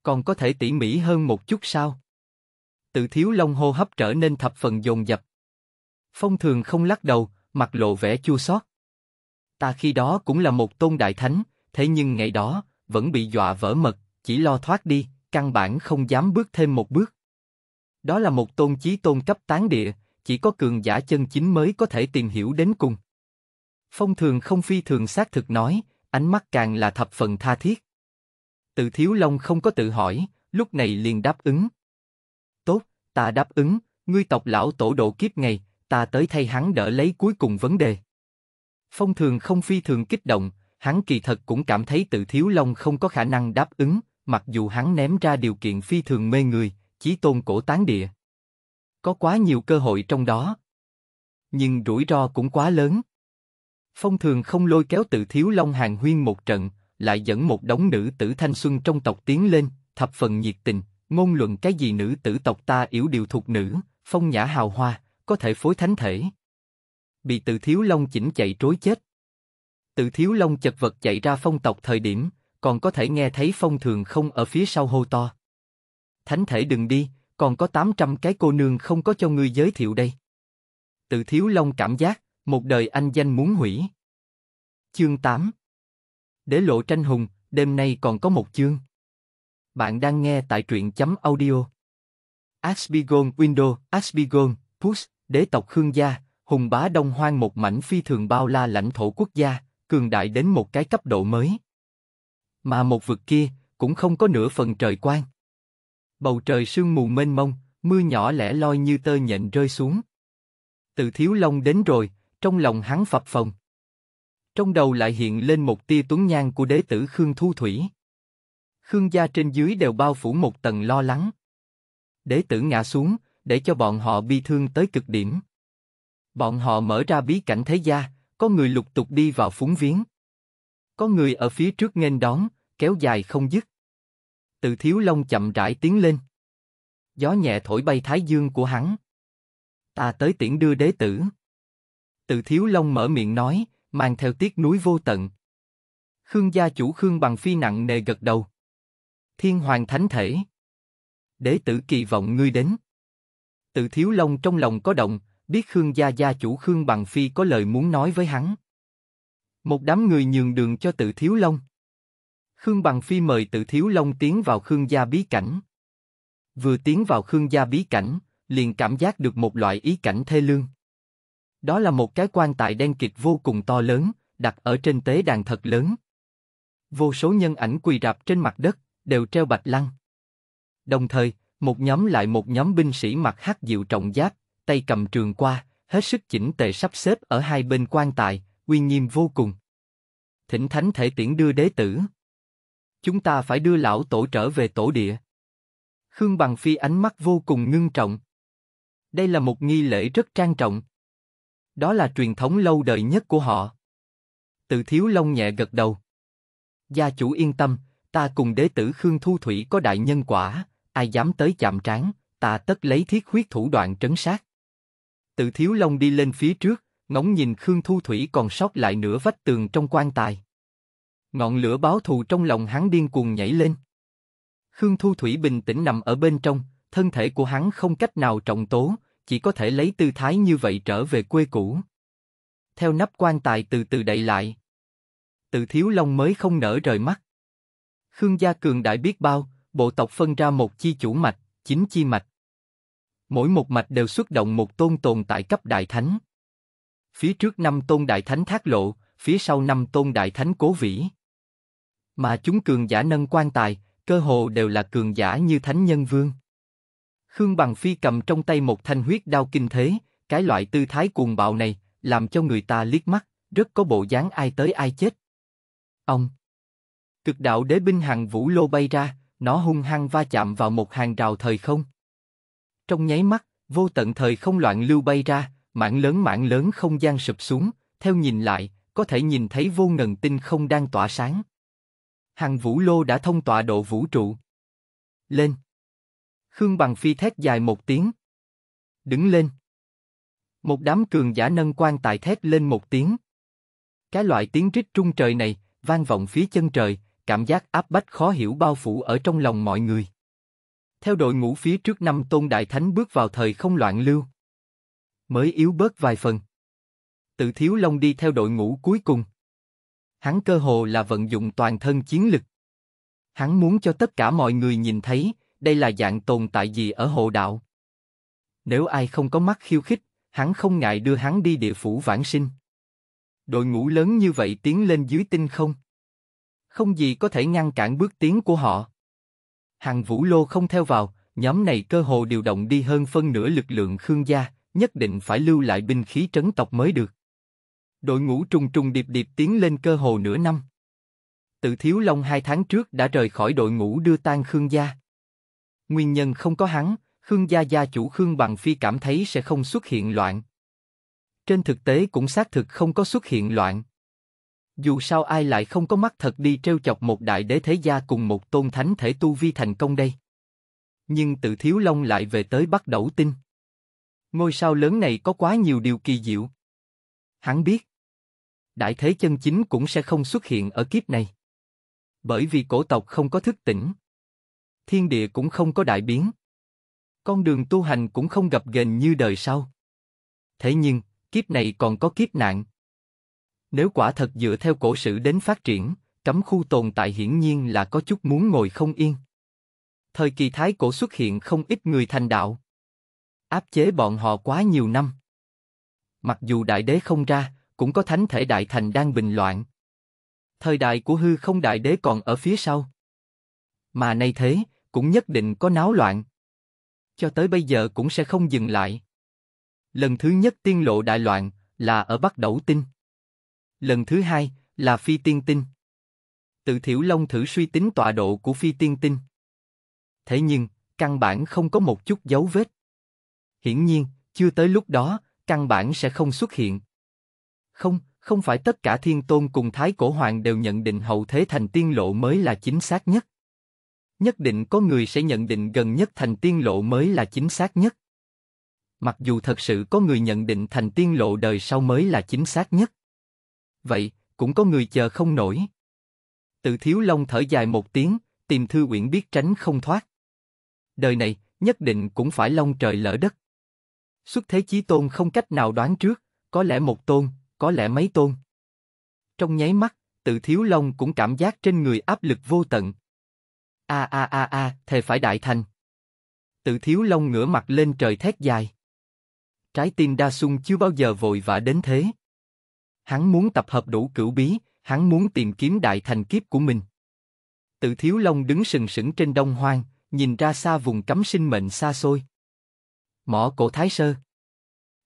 Còn có thể tỉ mỉ hơn một chút sao? Tự thiếu long hô hấp trở nên thập phần dồn dập. Phong thường không lắc đầu, mặt lộ vẻ chua xót. Ta khi đó cũng là một tôn đại thánh, thế nhưng ngày đó vẫn bị dọa vỡ mật, chỉ lo thoát đi, căn bản không dám bước thêm một bước. Đó là một tôn chí tôn cấp tán địa, chỉ có cường giả chân chính mới có thể tìm hiểu đến cùng. Phong thường không phi thường xác thực nói, ánh mắt càng là thập phần tha thiết. Tự thiếu long không có tự hỏi, lúc này liền đáp ứng. Tốt, ta đáp ứng, ngươi tộc lão tổ độ kiếp ngày, ta tới thay hắn đỡ lấy cuối cùng vấn đề. Phong thường không phi thường kích động, hắn kỳ thật cũng cảm thấy tự thiếu long không có khả năng đáp ứng, mặc dù hắn ném ra điều kiện phi thường mê người, chí tôn cổ tán địa. Có quá nhiều cơ hội trong đó. Nhưng rủi ro cũng quá lớn. Phong thường không lôi kéo tự thiếu long hàng huyên một trận, lại dẫn một đống nữ tử thanh xuân trong tộc tiến lên, thập phần nhiệt tình, ngôn luận cái gì nữ tử tộc ta yếu điều thuộc nữ, phong nhã hào hoa, có thể phối thánh thể. Bị tự thiếu long chỉnh chạy trối chết. Tự thiếu long chật vật chạy ra phong tộc thời điểm, còn có thể nghe thấy phong thường không ở phía sau hô to. Thánh thể đừng đi, còn có 800 cái cô nương không có cho ngươi giới thiệu đây. Tự thiếu long cảm giác, một đời anh danh muốn hủy. Chương 8 Để lộ tranh hùng, đêm nay còn có một chương. Bạn đang nghe tại truyện chấm audio. Asbigon Window, Asbigon, Push, đế tộc Khương gia, hùng bá đông hoang một mảnh phi thường bao la lãnh thổ quốc gia, cường đại đến một cái cấp độ mới. Mà một vực kia, cũng không có nửa phần trời quang. Bầu trời sương mù mênh mông, mưa nhỏ lẻ loi như tơ nhện rơi xuống. Từ thiếu long đến rồi, trong lòng hắn phập phồng. Trong đầu lại hiện lên một tia tuấn nhang của đế tử Khương Thu Thủy. Khương gia trên dưới đều bao phủ một tầng lo lắng. Đế tử ngã xuống, để cho bọn họ bi thương tới cực điểm. Bọn họ mở ra bí cảnh thế gia, có người lục tục đi vào phúng viếng. Có người ở phía trước nghênh đón, kéo dài không dứt. Tự thiếu long chậm rãi tiến lên. Gió nhẹ thổi bay thái dương của hắn. Ta tới tiễn đưa đế tử. Tự thiếu long mở miệng nói, mang theo tiết núi vô tận. Khương gia chủ Khương bằng phi nặng nề gật đầu. Thiên hoàng thánh thể. Đế tử kỳ vọng ngươi đến. Tự thiếu long trong lòng có động, biết Khương gia gia chủ Khương Bằng Phi có lời muốn nói với hắn. Một đám người nhường đường cho tự thiếu long. Khương Bằng Phi mời tự thiếu long tiến vào Khương gia bí cảnh. Vừa tiến vào Khương gia bí cảnh, liền cảm giác được một loại ý cảnh thê lương. Đó là một cái quan tài đen kịch vô cùng to lớn, đặt ở trên tế đàn thật lớn. Vô số nhân ảnh quỳ rạp trên mặt đất, đều treo bạch lăng. Đồng thời, một nhóm lại một nhóm binh sĩ mặc hắc diệu trọng giáp, tay cầm trường qua, hết sức chỉnh tề sắp xếp ở hai bên quan tài, uy nghiêm vô cùng. Thỉnh thánh thể tiễn đưa đế tử. Chúng ta phải đưa lão tổ trở về tổ địa. Khương Bằng Phi ánh mắt vô cùng ngưng trọng. Đây là một nghi lễ rất trang trọng. Đó là truyền thống lâu đời nhất của họ. Tự thiếu lông nhẹ gật đầu. Gia chủ yên tâm, ta cùng đế tử Khương Thu Thủy có đại nhân quả, ai dám tới chạm trán, ta tất lấy thiết huyết thủ đoạn trấn sát. Tự thiếu long đi lên phía trước, ngóng nhìn Khương Thu Thủy còn sót lại nửa vách tường trong quan tài. Ngọn lửa báo thù trong lòng hắn điên cuồng nhảy lên. Khương Thu Thủy bình tĩnh nằm ở bên trong, thân thể của hắn không cách nào trọng tố, chỉ có thể lấy tư thái như vậy trở về quê cũ. Theo nắp quan tài từ từ đậy lại. Tự thiếu long mới không nở rời mắt. Khương gia cường đại biết bao, bộ tộc phân ra một chi chủ mạch, chính chi mạch. Mỗi một mạch đều xuất động một tôn tồn tại cấp đại thánh. Phía trước năm tôn đại thánh thác lộ, phía sau năm tôn đại thánh cố vĩ. Mà chúng cường giả nâng quan tài, cơ hồ đều là cường giả như thánh nhân vương. Khương Bằng Phi cầm trong tay một thanh huyết đao kinh thế, cái loại tư thái cuồng bạo này, làm cho người ta liếc mắt, rất có bộ dáng ai tới ai chết. Ông Cực đạo đế binh hàng vũ lô bay ra, nó hung hăng va chạm vào một hàng rào thời không. Trong nháy mắt, vô tận thời không loạn lưu bay ra, mảng lớn mảng lớn không gian sụp xuống, theo nhìn lại, có thể nhìn thấy vô ngần tinh không đang tỏa sáng. Hàng vũ lô đã thông tọa độ vũ trụ. Lên. Khương bằng phi thét dài một tiếng. Đứng lên. Một đám cường giả nâng quan tài thét lên một tiếng. Cái loại tiếng rít trung trời này, vang vọng phía chân trời, cảm giác áp bách khó hiểu bao phủ ở trong lòng mọi người theo đội ngũ phía trước năm tôn đại thánh bước vào thời không loạn lưu. Mới yếu bớt vài phần. Tự thiếu long đi theo đội ngũ cuối cùng. Hắn cơ hồ là vận dụng toàn thân chiến lực. Hắn muốn cho tất cả mọi người nhìn thấy, đây là dạng tồn tại gì ở hồ đạo. Nếu ai không có mắt khiêu khích, hắn không ngại đưa hắn đi địa phủ vãng sinh. Đội ngũ lớn như vậy tiến lên dưới tinh không. Không gì có thể ngăn cản bước tiến của họ. Hàng Vũ Lô không theo vào, nhóm này cơ hồ điều động đi hơn phân nửa lực lượng Khương gia, nhất định phải lưu lại binh khí trấn tộc mới được. Đội ngũ trùng trùng điệp điệp tiến lên cơ hồ nửa năm. Tự Thiếu Long hai tháng trước đã rời khỏi đội ngũ đưa tan Khương gia. Nguyên nhân không có hắn, Khương gia gia chủ Khương Bằng Phi cảm thấy sẽ không xuất hiện loạn. Trên thực tế cũng xác thực không có xuất hiện loạn. Dù sao ai lại không có mắt thật đi treo chọc một đại đế thế gia cùng một tôn thánh thể tu vi thành công đây. Nhưng tự thiếu long lại về tới bắt đầu tin Ngôi sao lớn này có quá nhiều điều kỳ diệu. Hắn biết. Đại thế chân chính cũng sẽ không xuất hiện ở kiếp này. Bởi vì cổ tộc không có thức tỉnh. Thiên địa cũng không có đại biến. Con đường tu hành cũng không gặp gền như đời sau. Thế nhưng, kiếp này còn có kiếp nạn, nếu quả thật dựa theo cổ sử đến phát triển, cấm khu tồn tại hiển nhiên là có chút muốn ngồi không yên. Thời kỳ thái cổ xuất hiện không ít người thành đạo. Áp chế bọn họ quá nhiều năm. Mặc dù đại đế không ra, cũng có thánh thể đại thành đang bình loạn. Thời đại của hư không đại đế còn ở phía sau. Mà nay thế, cũng nhất định có náo loạn. Cho tới bây giờ cũng sẽ không dừng lại. Lần thứ nhất tiên lộ đại loạn là ở Bắc Đẩu Tinh lần thứ hai là phi tiên tinh. Tự Thiểu Long thử suy tính tọa độ của phi tiên tinh. Thế nhưng, căn bản không có một chút dấu vết. Hiển nhiên, chưa tới lúc đó, căn bản sẽ không xuất hiện. Không, không phải tất cả thiên tôn cùng thái cổ hoàng đều nhận định hậu thế thành tiên lộ mới là chính xác nhất. Nhất định có người sẽ nhận định gần nhất thành tiên lộ mới là chính xác nhất. Mặc dù thật sự có người nhận định thành tiên lộ đời sau mới là chính xác nhất vậy, cũng có người chờ không nổi. Tự thiếu long thở dài một tiếng, tìm thư uyển biết tránh không thoát. Đời này, nhất định cũng phải long trời lỡ đất. Xuất thế chí tôn không cách nào đoán trước, có lẽ một tôn, có lẽ mấy tôn. Trong nháy mắt, tự thiếu long cũng cảm giác trên người áp lực vô tận. A a a a, thề phải đại thành. Tự thiếu long ngửa mặt lên trời thét dài. Trái tim đa sung chưa bao giờ vội vã đến thế hắn muốn tập hợp đủ cửu bí, hắn muốn tìm kiếm đại thành kiếp của mình. Tự Thiếu Long đứng sừng sững trên đông hoang, nhìn ra xa vùng cấm sinh mệnh xa xôi. Mỏ cổ Thái Sơ.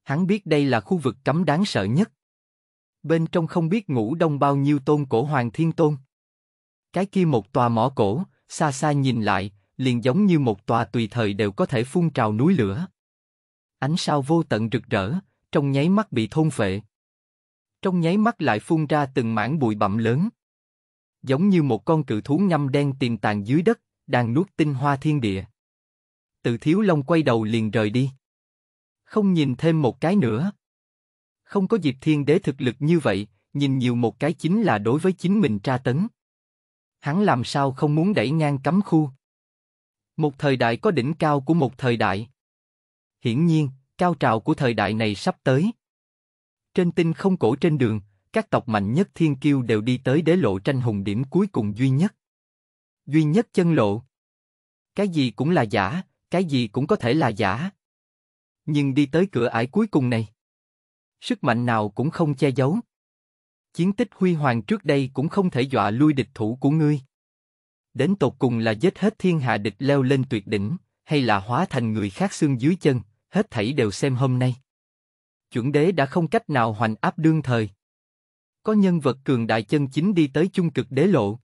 Hắn biết đây là khu vực cấm đáng sợ nhất. Bên trong không biết ngủ đông bao nhiêu tôn cổ hoàng thiên tôn. Cái kia một tòa mỏ cổ, xa xa nhìn lại, liền giống như một tòa tùy thời đều có thể phun trào núi lửa. Ánh sao vô tận rực rỡ, trong nháy mắt bị thôn phệ trong nháy mắt lại phun ra từng mảng bụi bặm lớn. Giống như một con cự thú ngâm đen tiềm tàng dưới đất, đang nuốt tinh hoa thiên địa. từ thiếu long quay đầu liền rời đi. Không nhìn thêm một cái nữa. Không có dịp thiên đế thực lực như vậy, nhìn nhiều một cái chính là đối với chính mình tra tấn. Hắn làm sao không muốn đẩy ngang cấm khu. Một thời đại có đỉnh cao của một thời đại. Hiển nhiên, cao trào của thời đại này sắp tới. Trên tinh không cổ trên đường, các tộc mạnh nhất thiên kiêu đều đi tới đế lộ tranh hùng điểm cuối cùng duy nhất. Duy nhất chân lộ. Cái gì cũng là giả, cái gì cũng có thể là giả. Nhưng đi tới cửa ải cuối cùng này. Sức mạnh nào cũng không che giấu. Chiến tích huy hoàng trước đây cũng không thể dọa lui địch thủ của ngươi. Đến tột cùng là giết hết thiên hạ địch leo lên tuyệt đỉnh, hay là hóa thành người khác xương dưới chân, hết thảy đều xem hôm nay chuẩn đế đã không cách nào hoành áp đương thời. Có nhân vật cường đại chân chính đi tới chung cực đế lộ.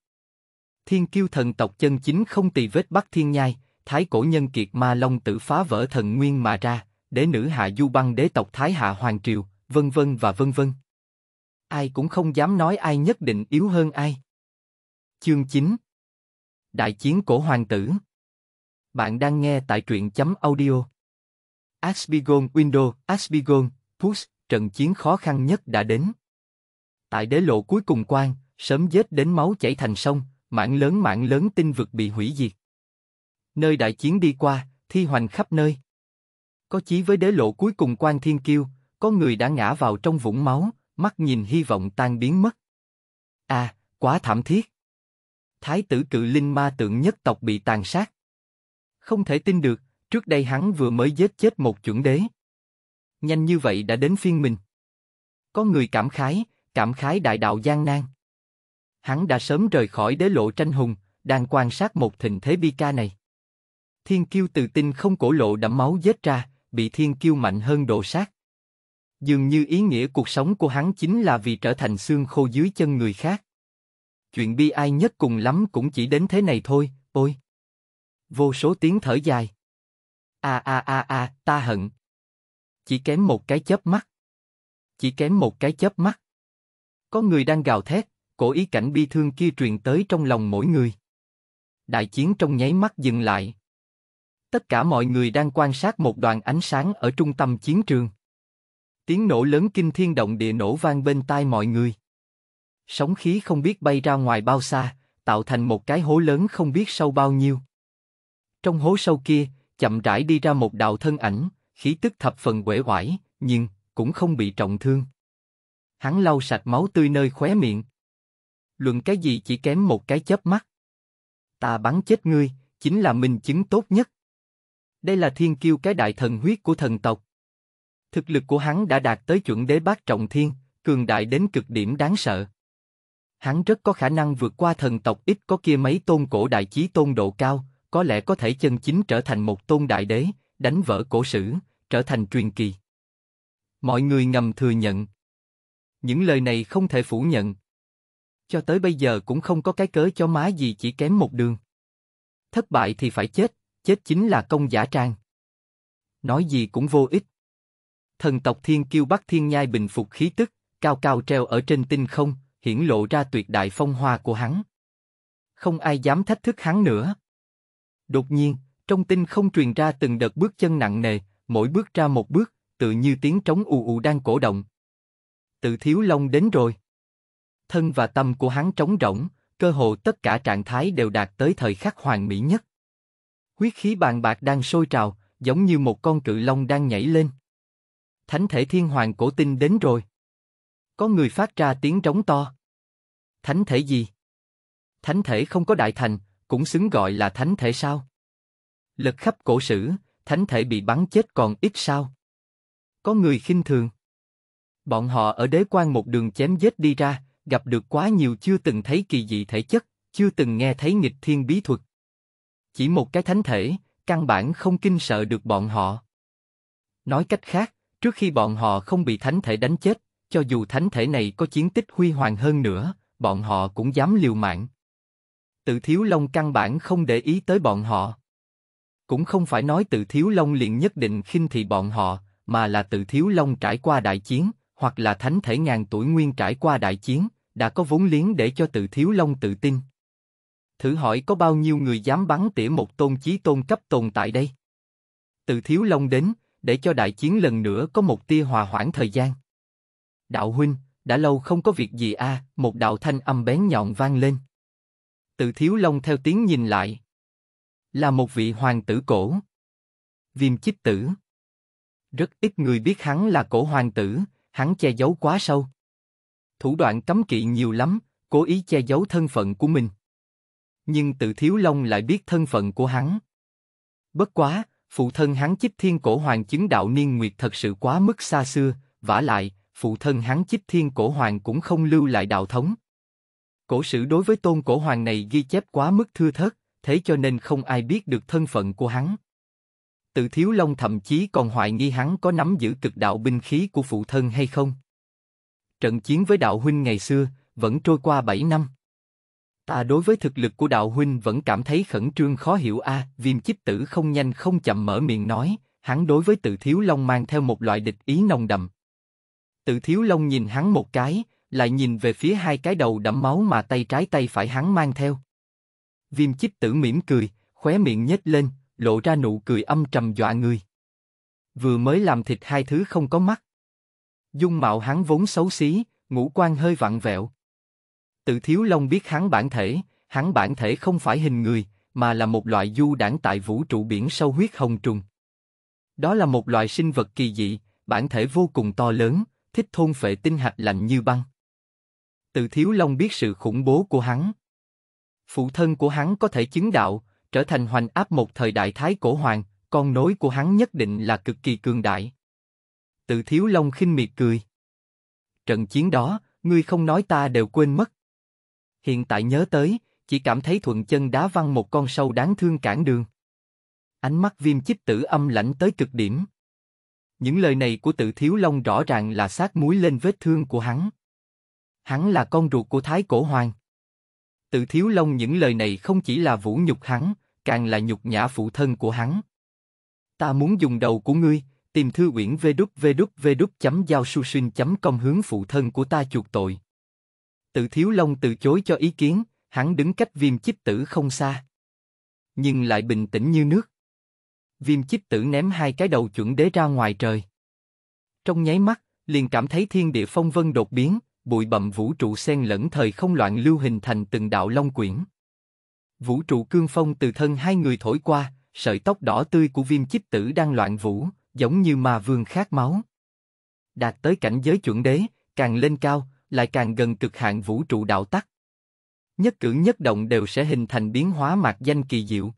Thiên kiêu thần tộc chân chính không tì vết bắt thiên nhai, thái cổ nhân kiệt ma long tử phá vỡ thần nguyên mà ra, đế nữ hạ du băng đế tộc thái hạ hoàng triều, vân vân và vân vân. Ai cũng không dám nói ai nhất định yếu hơn ai. Chương 9 Đại chiến cổ hoàng tử Bạn đang nghe tại truyện chấm audio. Asbigon Window, Asbigon, Push, trận chiến khó khăn nhất đã đến. Tại đế lộ cuối cùng quan, sớm giết đến máu chảy thành sông, mảng lớn mảng lớn tinh vực bị hủy diệt. Nơi đại chiến đi qua, thi hoành khắp nơi. Có chí với đế lộ cuối cùng quan thiên kiêu, có người đã ngã vào trong vũng máu, mắt nhìn hy vọng tan biến mất. À, quá thảm thiết. Thái tử cự linh ma tượng nhất tộc bị tàn sát. Không thể tin được, trước đây hắn vừa mới giết chết một chuẩn đế, Nhanh như vậy đã đến phiên mình. Có người cảm khái, cảm khái đại đạo gian nan. Hắn đã sớm rời khỏi đế lộ tranh hùng, đang quan sát một thịnh thế bi ca này. Thiên kiêu tự tin không cổ lộ đẫm máu giết ra, bị thiên kiêu mạnh hơn độ sát. Dường như ý nghĩa cuộc sống của hắn chính là vì trở thành xương khô dưới chân người khác. Chuyện bi ai nhất cùng lắm cũng chỉ đến thế này thôi, ôi. Vô số tiếng thở dài. A a a a, ta hận, chỉ kém một cái chớp mắt. Chỉ kém một cái chớp mắt. Có người đang gào thét, cổ ý cảnh bi thương kia truyền tới trong lòng mỗi người. Đại chiến trong nháy mắt dừng lại. Tất cả mọi người đang quan sát một đoàn ánh sáng ở trung tâm chiến trường. Tiếng nổ lớn kinh thiên động địa nổ vang bên tai mọi người. Sóng khí không biết bay ra ngoài bao xa, tạo thành một cái hố lớn không biết sâu bao nhiêu. Trong hố sâu kia, chậm rãi đi ra một đạo thân ảnh, khí tức thập phần quể quải, nhưng cũng không bị trọng thương. Hắn lau sạch máu tươi nơi khóe miệng. Luận cái gì chỉ kém một cái chớp mắt. Ta bắn chết ngươi, chính là minh chứng tốt nhất. Đây là thiên kiêu cái đại thần huyết của thần tộc. Thực lực của hắn đã đạt tới chuẩn đế bát trọng thiên, cường đại đến cực điểm đáng sợ. Hắn rất có khả năng vượt qua thần tộc ít có kia mấy tôn cổ đại chí tôn độ cao, có lẽ có thể chân chính trở thành một tôn đại đế, đánh vỡ cổ sử, trở thành truyền kỳ. Mọi người ngầm thừa nhận. Những lời này không thể phủ nhận. Cho tới bây giờ cũng không có cái cớ cho má gì chỉ kém một đường. Thất bại thì phải chết, chết chính là công giả trang. Nói gì cũng vô ích. Thần tộc thiên kiêu bắt thiên nhai bình phục khí tức, cao cao treo ở trên tinh không, hiển lộ ra tuyệt đại phong hoa của hắn. Không ai dám thách thức hắn nữa. Đột nhiên, trong tinh không truyền ra từng đợt bước chân nặng nề, mỗi bước ra một bước, tự như tiếng trống ù ù đang cổ động. Tự thiếu long đến rồi. Thân và tâm của hắn trống rỗng, cơ hồ tất cả trạng thái đều đạt tới thời khắc hoàn mỹ nhất. Huyết khí bàn bạc đang sôi trào, giống như một con cự long đang nhảy lên. Thánh thể thiên hoàng cổ tinh đến rồi. Có người phát ra tiếng trống to. Thánh thể gì? Thánh thể không có đại thành, cũng xứng gọi là thánh thể sao? Lật khắp cổ sử, thánh thể bị bắn chết còn ít sao? Có người khinh thường. Bọn họ ở đế quan một đường chém giết đi ra, gặp được quá nhiều chưa từng thấy kỳ dị thể chất, chưa từng nghe thấy nghịch thiên bí thuật. Chỉ một cái thánh thể, căn bản không kinh sợ được bọn họ. Nói cách khác, trước khi bọn họ không bị thánh thể đánh chết, cho dù thánh thể này có chiến tích huy hoàng hơn nữa, bọn họ cũng dám liều mạng. Tự thiếu long căn bản không để ý tới bọn họ. Cũng không phải nói từ thiếu long liền nhất định khinh thị bọn họ, mà là từ thiếu long trải qua đại chiến, hoặc là thánh thể ngàn tuổi nguyên trải qua đại chiến, đã có vốn liếng để cho từ thiếu long tự tin. Thử hỏi có bao nhiêu người dám bắn tỉa một tôn chí tôn cấp tồn tại đây? từ thiếu long đến, để cho đại chiến lần nữa có một tia hòa hoãn thời gian. Đạo huynh, đã lâu không có việc gì a à, một đạo thanh âm bén nhọn vang lên. từ thiếu long theo tiếng nhìn lại, là một vị hoàng tử cổ. Viêm chích tử. Rất ít người biết hắn là cổ hoàng tử, hắn che giấu quá sâu. Thủ đoạn cấm kỵ nhiều lắm, cố ý che giấu thân phận của mình. Nhưng tự thiếu long lại biết thân phận của hắn. Bất quá, phụ thân hắn chích thiên cổ hoàng chứng đạo niên nguyệt thật sự quá mức xa xưa, vả lại, phụ thân hắn chích thiên cổ hoàng cũng không lưu lại đạo thống. Cổ sử đối với tôn cổ hoàng này ghi chép quá mức thưa thớt, thế cho nên không ai biết được thân phận của hắn. Tự Thiếu Long thậm chí còn hoài nghi hắn có nắm giữ cực đạo binh khí của phụ thân hay không. Trận chiến với đạo huynh ngày xưa vẫn trôi qua 7 năm. Ta đối với thực lực của đạo huynh vẫn cảm thấy khẩn trương khó hiểu a. À, viêm chích tử không nhanh không chậm mở miệng nói, hắn đối với Tự Thiếu Long mang theo một loại địch ý nồng đậm. Tự Thiếu Long nhìn hắn một cái, lại nhìn về phía hai cái đầu đẫm máu mà tay trái tay phải hắn mang theo. Viêm chiếc tử mỉm cười, khóe miệng nhếch lên, lộ ra nụ cười âm trầm dọa người. Vừa mới làm thịt hai thứ không có mắt. Dung mạo hắn vốn xấu xí, ngũ quan hơi vặn vẹo. Tự thiếu long biết hắn bản thể, hắn bản thể không phải hình người, mà là một loại du đảng tại vũ trụ biển sâu huyết hồng trùng. Đó là một loại sinh vật kỳ dị, bản thể vô cùng to lớn, thích thôn phệ tinh hạch lạnh như băng. Tự thiếu long biết sự khủng bố của hắn, phụ thân của hắn có thể chứng đạo, trở thành hoành áp một thời đại thái cổ hoàng, con nối của hắn nhất định là cực kỳ cường đại. Tự thiếu long khinh miệt cười. Trận chiến đó, ngươi không nói ta đều quên mất. Hiện tại nhớ tới, chỉ cảm thấy thuận chân đá văng một con sâu đáng thương cản đường. Ánh mắt viêm chích tử âm lãnh tới cực điểm. Những lời này của tự thiếu long rõ ràng là sát muối lên vết thương của hắn. Hắn là con ruột của Thái Cổ Hoàng. Tự Thiếu Long những lời này không chỉ là vũ nhục hắn, càng là nhục nhã phụ thân của hắn. Ta muốn dùng đầu của ngươi, tìm thư uyển vê đúc vê đúc vê đúc chấm giao su sinh chấm công hướng phụ thân của ta chuộc tội. Tự Thiếu Long từ chối cho ý kiến, hắn đứng cách viêm chích tử không xa. Nhưng lại bình tĩnh như nước. Viêm chích tử ném hai cái đầu chuẩn đế ra ngoài trời. Trong nháy mắt, liền cảm thấy thiên địa phong vân đột biến, bụi bậm vũ trụ xen lẫn thời không loạn lưu hình thành từng đạo long quyển. Vũ trụ cương phong từ thân hai người thổi qua, sợi tóc đỏ tươi của viêm chích tử đang loạn vũ, giống như ma vương khát máu. Đạt tới cảnh giới chuẩn đế, càng lên cao, lại càng gần cực hạn vũ trụ đạo tắc. Nhất cử nhất động đều sẽ hình thành biến hóa mạc danh kỳ diệu.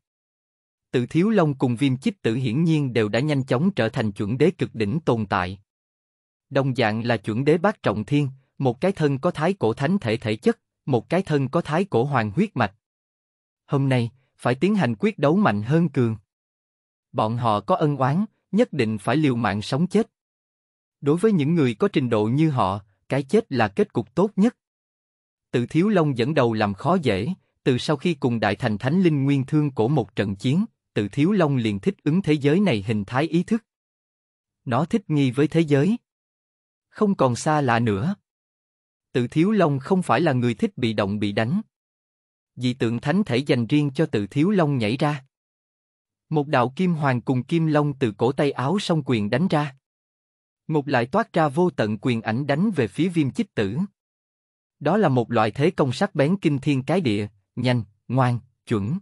Tự thiếu long cùng viêm chích tử hiển nhiên đều đã nhanh chóng trở thành chuẩn đế cực đỉnh tồn tại. Đồng dạng là chuẩn đế bát trọng thiên, một cái thân có thái cổ thánh thể thể chất, một cái thân có thái cổ hoàng huyết mạch. Hôm nay, phải tiến hành quyết đấu mạnh hơn cường. Bọn họ có ân oán, nhất định phải liều mạng sống chết. Đối với những người có trình độ như họ, cái chết là kết cục tốt nhất. Tự Thiếu Long dẫn đầu làm khó dễ, từ sau khi cùng Đại Thành Thánh Linh Nguyên Thương cổ một trận chiến, Tự Thiếu Long liền thích ứng thế giới này hình thái ý thức. Nó thích nghi với thế giới. Không còn xa lạ nữa. Tự Thiếu Long không phải là người thích bị động bị đánh. Dị tượng thánh thể dành riêng cho Tự Thiếu Long nhảy ra. Một đạo kim hoàng cùng kim long từ cổ tay áo song quyền đánh ra. Ngục lại toát ra vô tận quyền ảnh đánh về phía viêm chích tử. Đó là một loại thế công sắc bén kinh thiên cái địa, nhanh, ngoan, chuẩn.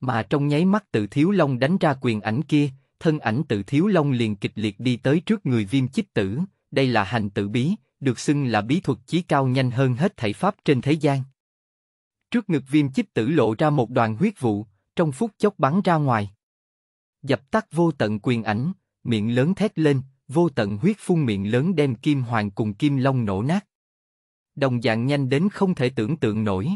Mà trong nháy mắt tự thiếu long đánh ra quyền ảnh kia, thân ảnh tự thiếu long liền kịch liệt đi tới trước người viêm chích tử, đây là hành tự bí, được xưng là bí thuật chí cao nhanh hơn hết thảy pháp trên thế gian. Trước ngực viêm chích tử lộ ra một đoàn huyết vụ, trong phút chốc bắn ra ngoài. Dập tắt vô tận quyền ảnh, miệng lớn thét lên, vô tận huyết phun miệng lớn đem kim hoàng cùng kim long nổ nát. Đồng dạng nhanh đến không thể tưởng tượng nổi.